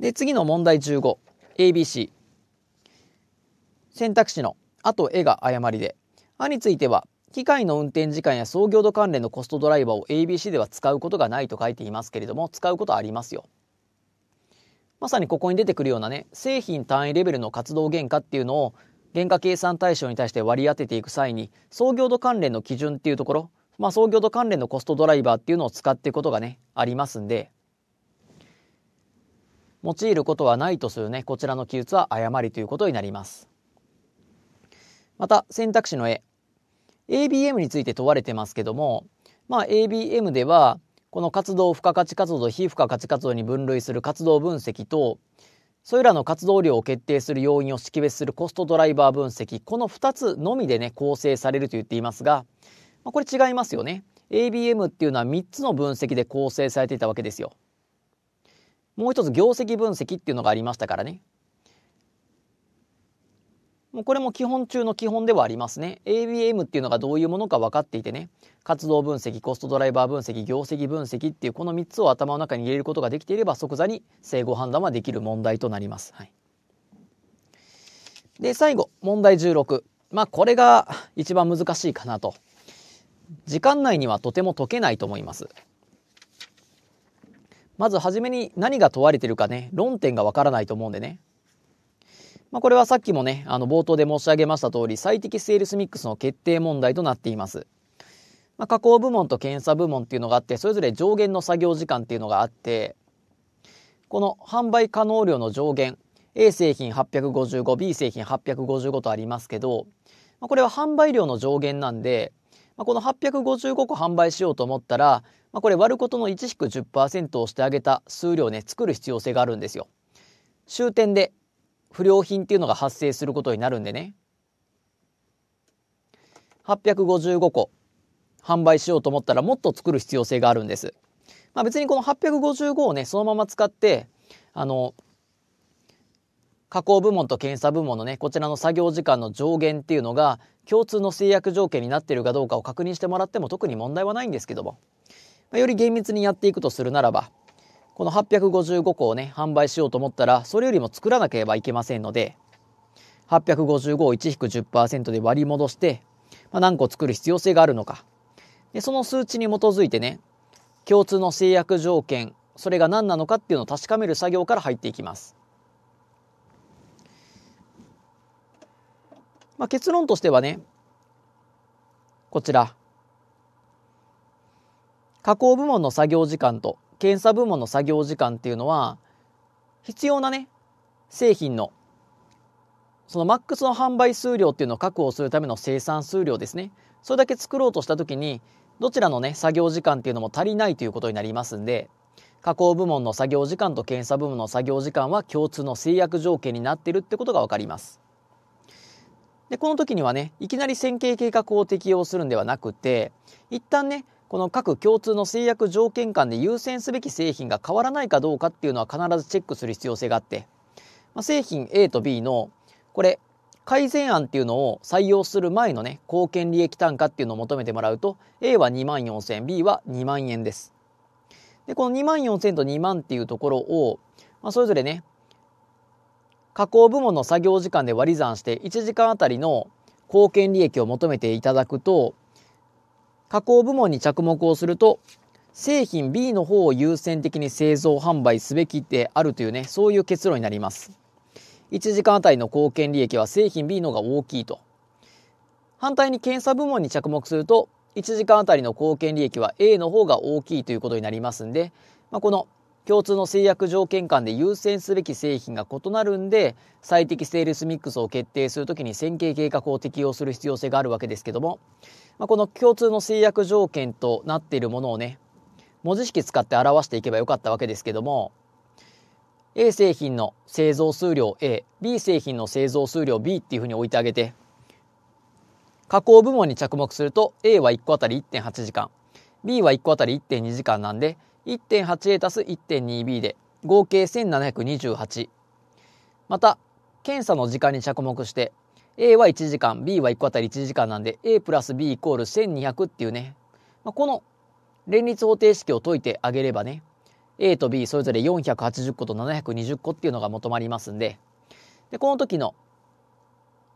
で、次の問題15、ABC。選択肢の、あと絵が誤りで、あについては、機械の運転時間や創業度関連のコストドライバーを ABC では使うことがないと書いていますけれども、使うことありますよ。まさにここに出てくるようなね、製品単位レベルの活動原価っていうのを、原価計算対象に対して割り当てていく際に、創業度関連の基準っていうところ、まあ、創業度関連のコストドライバーっていうのを使っていくことがね、ありますんで、用いることはないとするね、こちらの記述は誤りということになります。また、選択肢の A。ABM について問われてますけども、まあ、ABM では、この活動、付加価値活動、と非付加価値活動に分類する活動分析と、それらの活動量を決定する要因を識別するコストドライバー分析、この2つのみでね、構成されると言っていますが、まあ、これ違いますよね。ABM っていうのは3つの分析で構成されていたわけですよ。もう一つ業績分析っていうのがありましたからね。もうこれも基本中の基本ではありますね。ABM っていうのがどういうものか分かっていてね、活動分析、コストドライバー分析、業績分析っていうこの3つを頭の中に入れることができていれば即座に整合判断はできる問題となります。はい、で、最後、問題16。まあこれが一番難しいかなと。時間内にはとても解けないと思います。まず初めに何が問われてるかね、論点がわからないと思うんでね。まあ、これはさっきもね、あの冒頭で申し上げました通り、最適セールスミックスの決定問題となっています。まあ、加工部門と検査部門っていうのがあって、それぞれ上限の作業時間っていうのがあって、この販売可能量の上限、A 製品 855B 製品855とありますけどこれは販売量の上限なんでまあ、この855個販売しようと思ったら、まあ、これ割ることの1引く10%をしてあげた数量ね作る必要性があるんですよ。終点で不良品っていうのが発生することになるんでね855個販売しようと思ったらもっと作る必要性があるんです。まあ、別にこの855をねそのまま使ってあの加工部門と検査部門のねこちらの作業時間の上限っていうのが共通の制約条件になっているかどうかを確認してもらっても特に問題はないんですけども、まあ、より厳密にやっていくとするならば、この855個をね、販売しようと思ったら、それよりも作らなければいけませんので、855を1 10%で割り戻して、まあ、何個作る必要性があるのか。で、その数値に基づいてね、共通の制約条件、それが何なのかっていうのを確かめる作業から入っていきます。まあ、結論としてはね、こちら、加工部門の作業時間と検査部門の作業時間っていうのは、必要なね、製品の、そのマックスの販売数量っていうのを確保するための生産数量ですね。それだけ作ろうとした時に、どちらのね、作業時間っていうのも足りないということになりますんで、加工部門の作業時間と検査部門の作業時間は共通の制約条件になっているってことが分かります。で、この時にはね、いきなり線形計画を適用するんではなくて、一旦ね、この各共通の制約条件間で優先すべき製品が変わらないかどうかっていうのは必ずチェックする必要性があって、まあ、製品 A と B の、これ、改善案っていうのを採用する前のね、貢献利益単価っていうのを求めてもらうと、A は2万4000円、B は2万円です。で、この2万4000と2万っていうところを、まあ、それぞれね、加工部門の作業時間で割り算して1時間あたりの貢献利益を求めていただくと加工部門に着目をすると製品 B の方を優先的に製造販売すべきであるというねそういう結論になります1時間あたりの貢献利益は製品 B のが大きいと反対に検査部門に着目すると1時間あたりの貢献利益は A の方が大きいということになりますんで、まあ、この共通の制約条件間で優先すべき製品が異なるんで最適セールスミックスを決定するときに線形計画を適用する必要性があるわけですけども、まあ、この共通の制約条件となっているものをね文字式使って表していけばよかったわけですけども A 製品の製造数量 AB 製品の製造数量 B っていうふうに置いてあげて加工部門に着目すると A は1個あたり1.8時間 B は1個あたり1.2時間なんで 1.8a 足す 1.2b で合計1728また検査の時間に着目して A は1時間 B は1個あたり1時間なんで A プラス B イコール1200っていうね、まあ、この連立方程式を解いてあげればね A と B それぞれ480個と720個っていうのが求まりますんででこの時の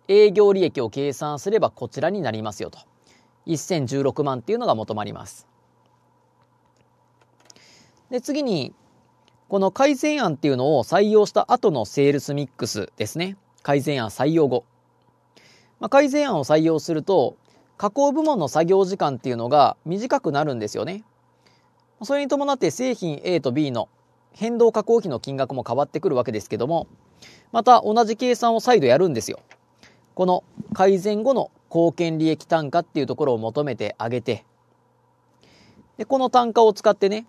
営業利益を計算すればこちらになりますよと1016万っていうのが求まります。で、次に、この改善案っていうのを採用した後のセールスミックスですね。改善案採用後。まあ、改善案を採用すると、加工部門の作業時間っていうのが短くなるんですよね。それに伴って製品 A と B の変動加工費の金額も変わってくるわけですけども、また同じ計算を再度やるんですよ。この改善後の貢献利益単価っていうところを求めてあげて、で、この単価を使ってね、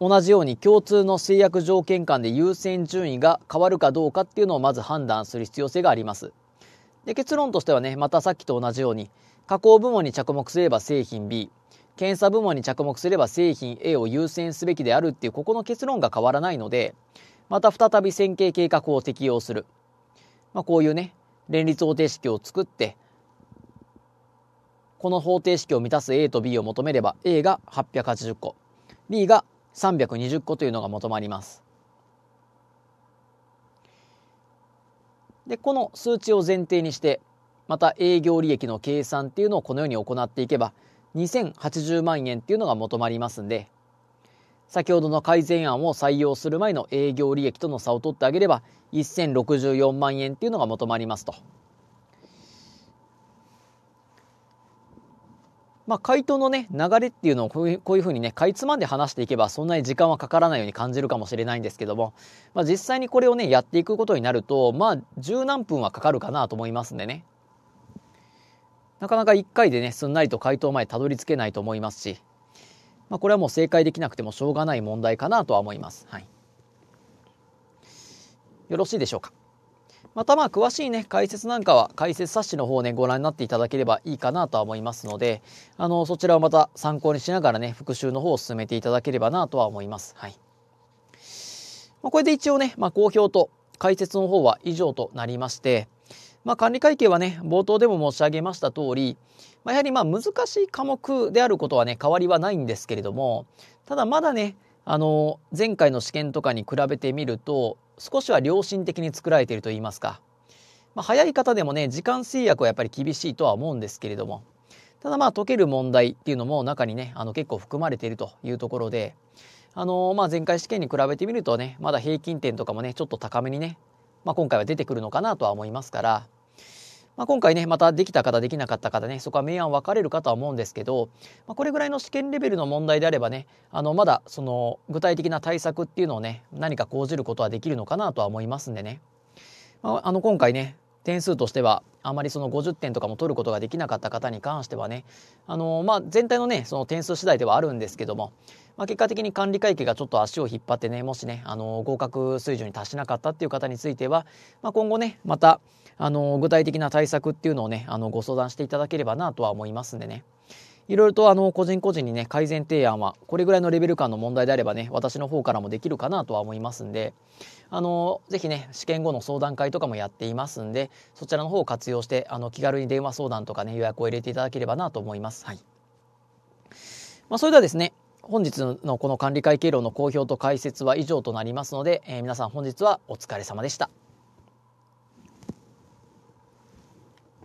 同じように共通の制約条件間で優先順位が変わるかどうかっていうのをまず判断する必要性があります。で結論としてはねまたさっきと同じように加工部門に着目すれば製品 B 検査部門に着目すれば製品 A を優先すべきであるっていうここの結論が変わらないのでまた再び線形計画を適用する、まあ、こういうね連立方程式を作ってこの方程式を満たす A と B を求めれば A が880個 B が320個というのが求まります。でこの数値を前提にしてまた営業利益の計算っていうのをこのように行っていけば2080万円っていうのが求まりますんで先ほどの改善案を採用する前の営業利益との差を取ってあげれば1064万円っていうのが求まりますと。まあ、回答のね、流れっていうのをこういうこういうふうにね、かいつまんで話していけば、そんなに時間はかからないように感じるかもしれないんですけども、まあ、実際にこれをね、やっていくことになると、まあ、十何分はかかるかなと思いますんでね。なかなか1回でね、すんなりと回答前たどり着けないと思いますし、まあ、これはもう正解できなくてもしょうがない問題かなとは思います。はい。よろしいでしょうか。またまあ詳しいね解説なんかは解説冊子の方ねご覧になっていただければいいかなとは思いますのであのそちらをまた参考にしながらね復習の方を進めていただければなとは思います。はいまあ、これで一応ね、まあ、公表と解説の方は以上となりまして、まあ、管理会計はね冒頭でも申し上げました通り、まあ、やはりまあ難しい科目であることはね変わりはないんですけれどもただまだねあの前回の試験とかに比べてみると少しは良心的に作られているといいますか、まあ、早い方でもね時間制約はやっぱり厳しいとは思うんですけれどもただまあ解ける問題っていうのも中にねあの結構含まれているというところであのまあ前回試験に比べてみるとねまだ平均点とかもねちょっと高めにね、まあ、今回は出てくるのかなとは思いますからまあ、今回ねまたできた方できなかった方ねそこは明暗分かれるかとは思うんですけど、まあ、これぐらいの試験レベルの問題であればねあのまだその具体的な対策っていうのをね何か講じることはできるのかなとは思いますんでね、まあ、あの今回ね点数としてはあまりその50点とかも取ることができなかった方に関してはね、あのまあ、全体の,、ね、その点数次第ではあるんですけども、まあ、結果的に管理会計がちょっと足を引っ張ってねもしね、あの合格水準に達しなかったっていう方については、まあ、今後ねまたあの具体的な対策っていうのをねあのご相談していただければなとは思いますんでねいろいろとあの個人個人にね改善提案はこれぐらいのレベル感の問題であればね私の方からもできるかなとは思いますんであのぜひね試験後の相談会とかもやっていますんでそちらの方を活用してあの気軽に電話相談とかね予約を入れていただければなと思います。はいまあ、それではですね本日のこの管理会経路の公表と解説は以上となりますので、えー、皆さん本日はお疲れ様でした。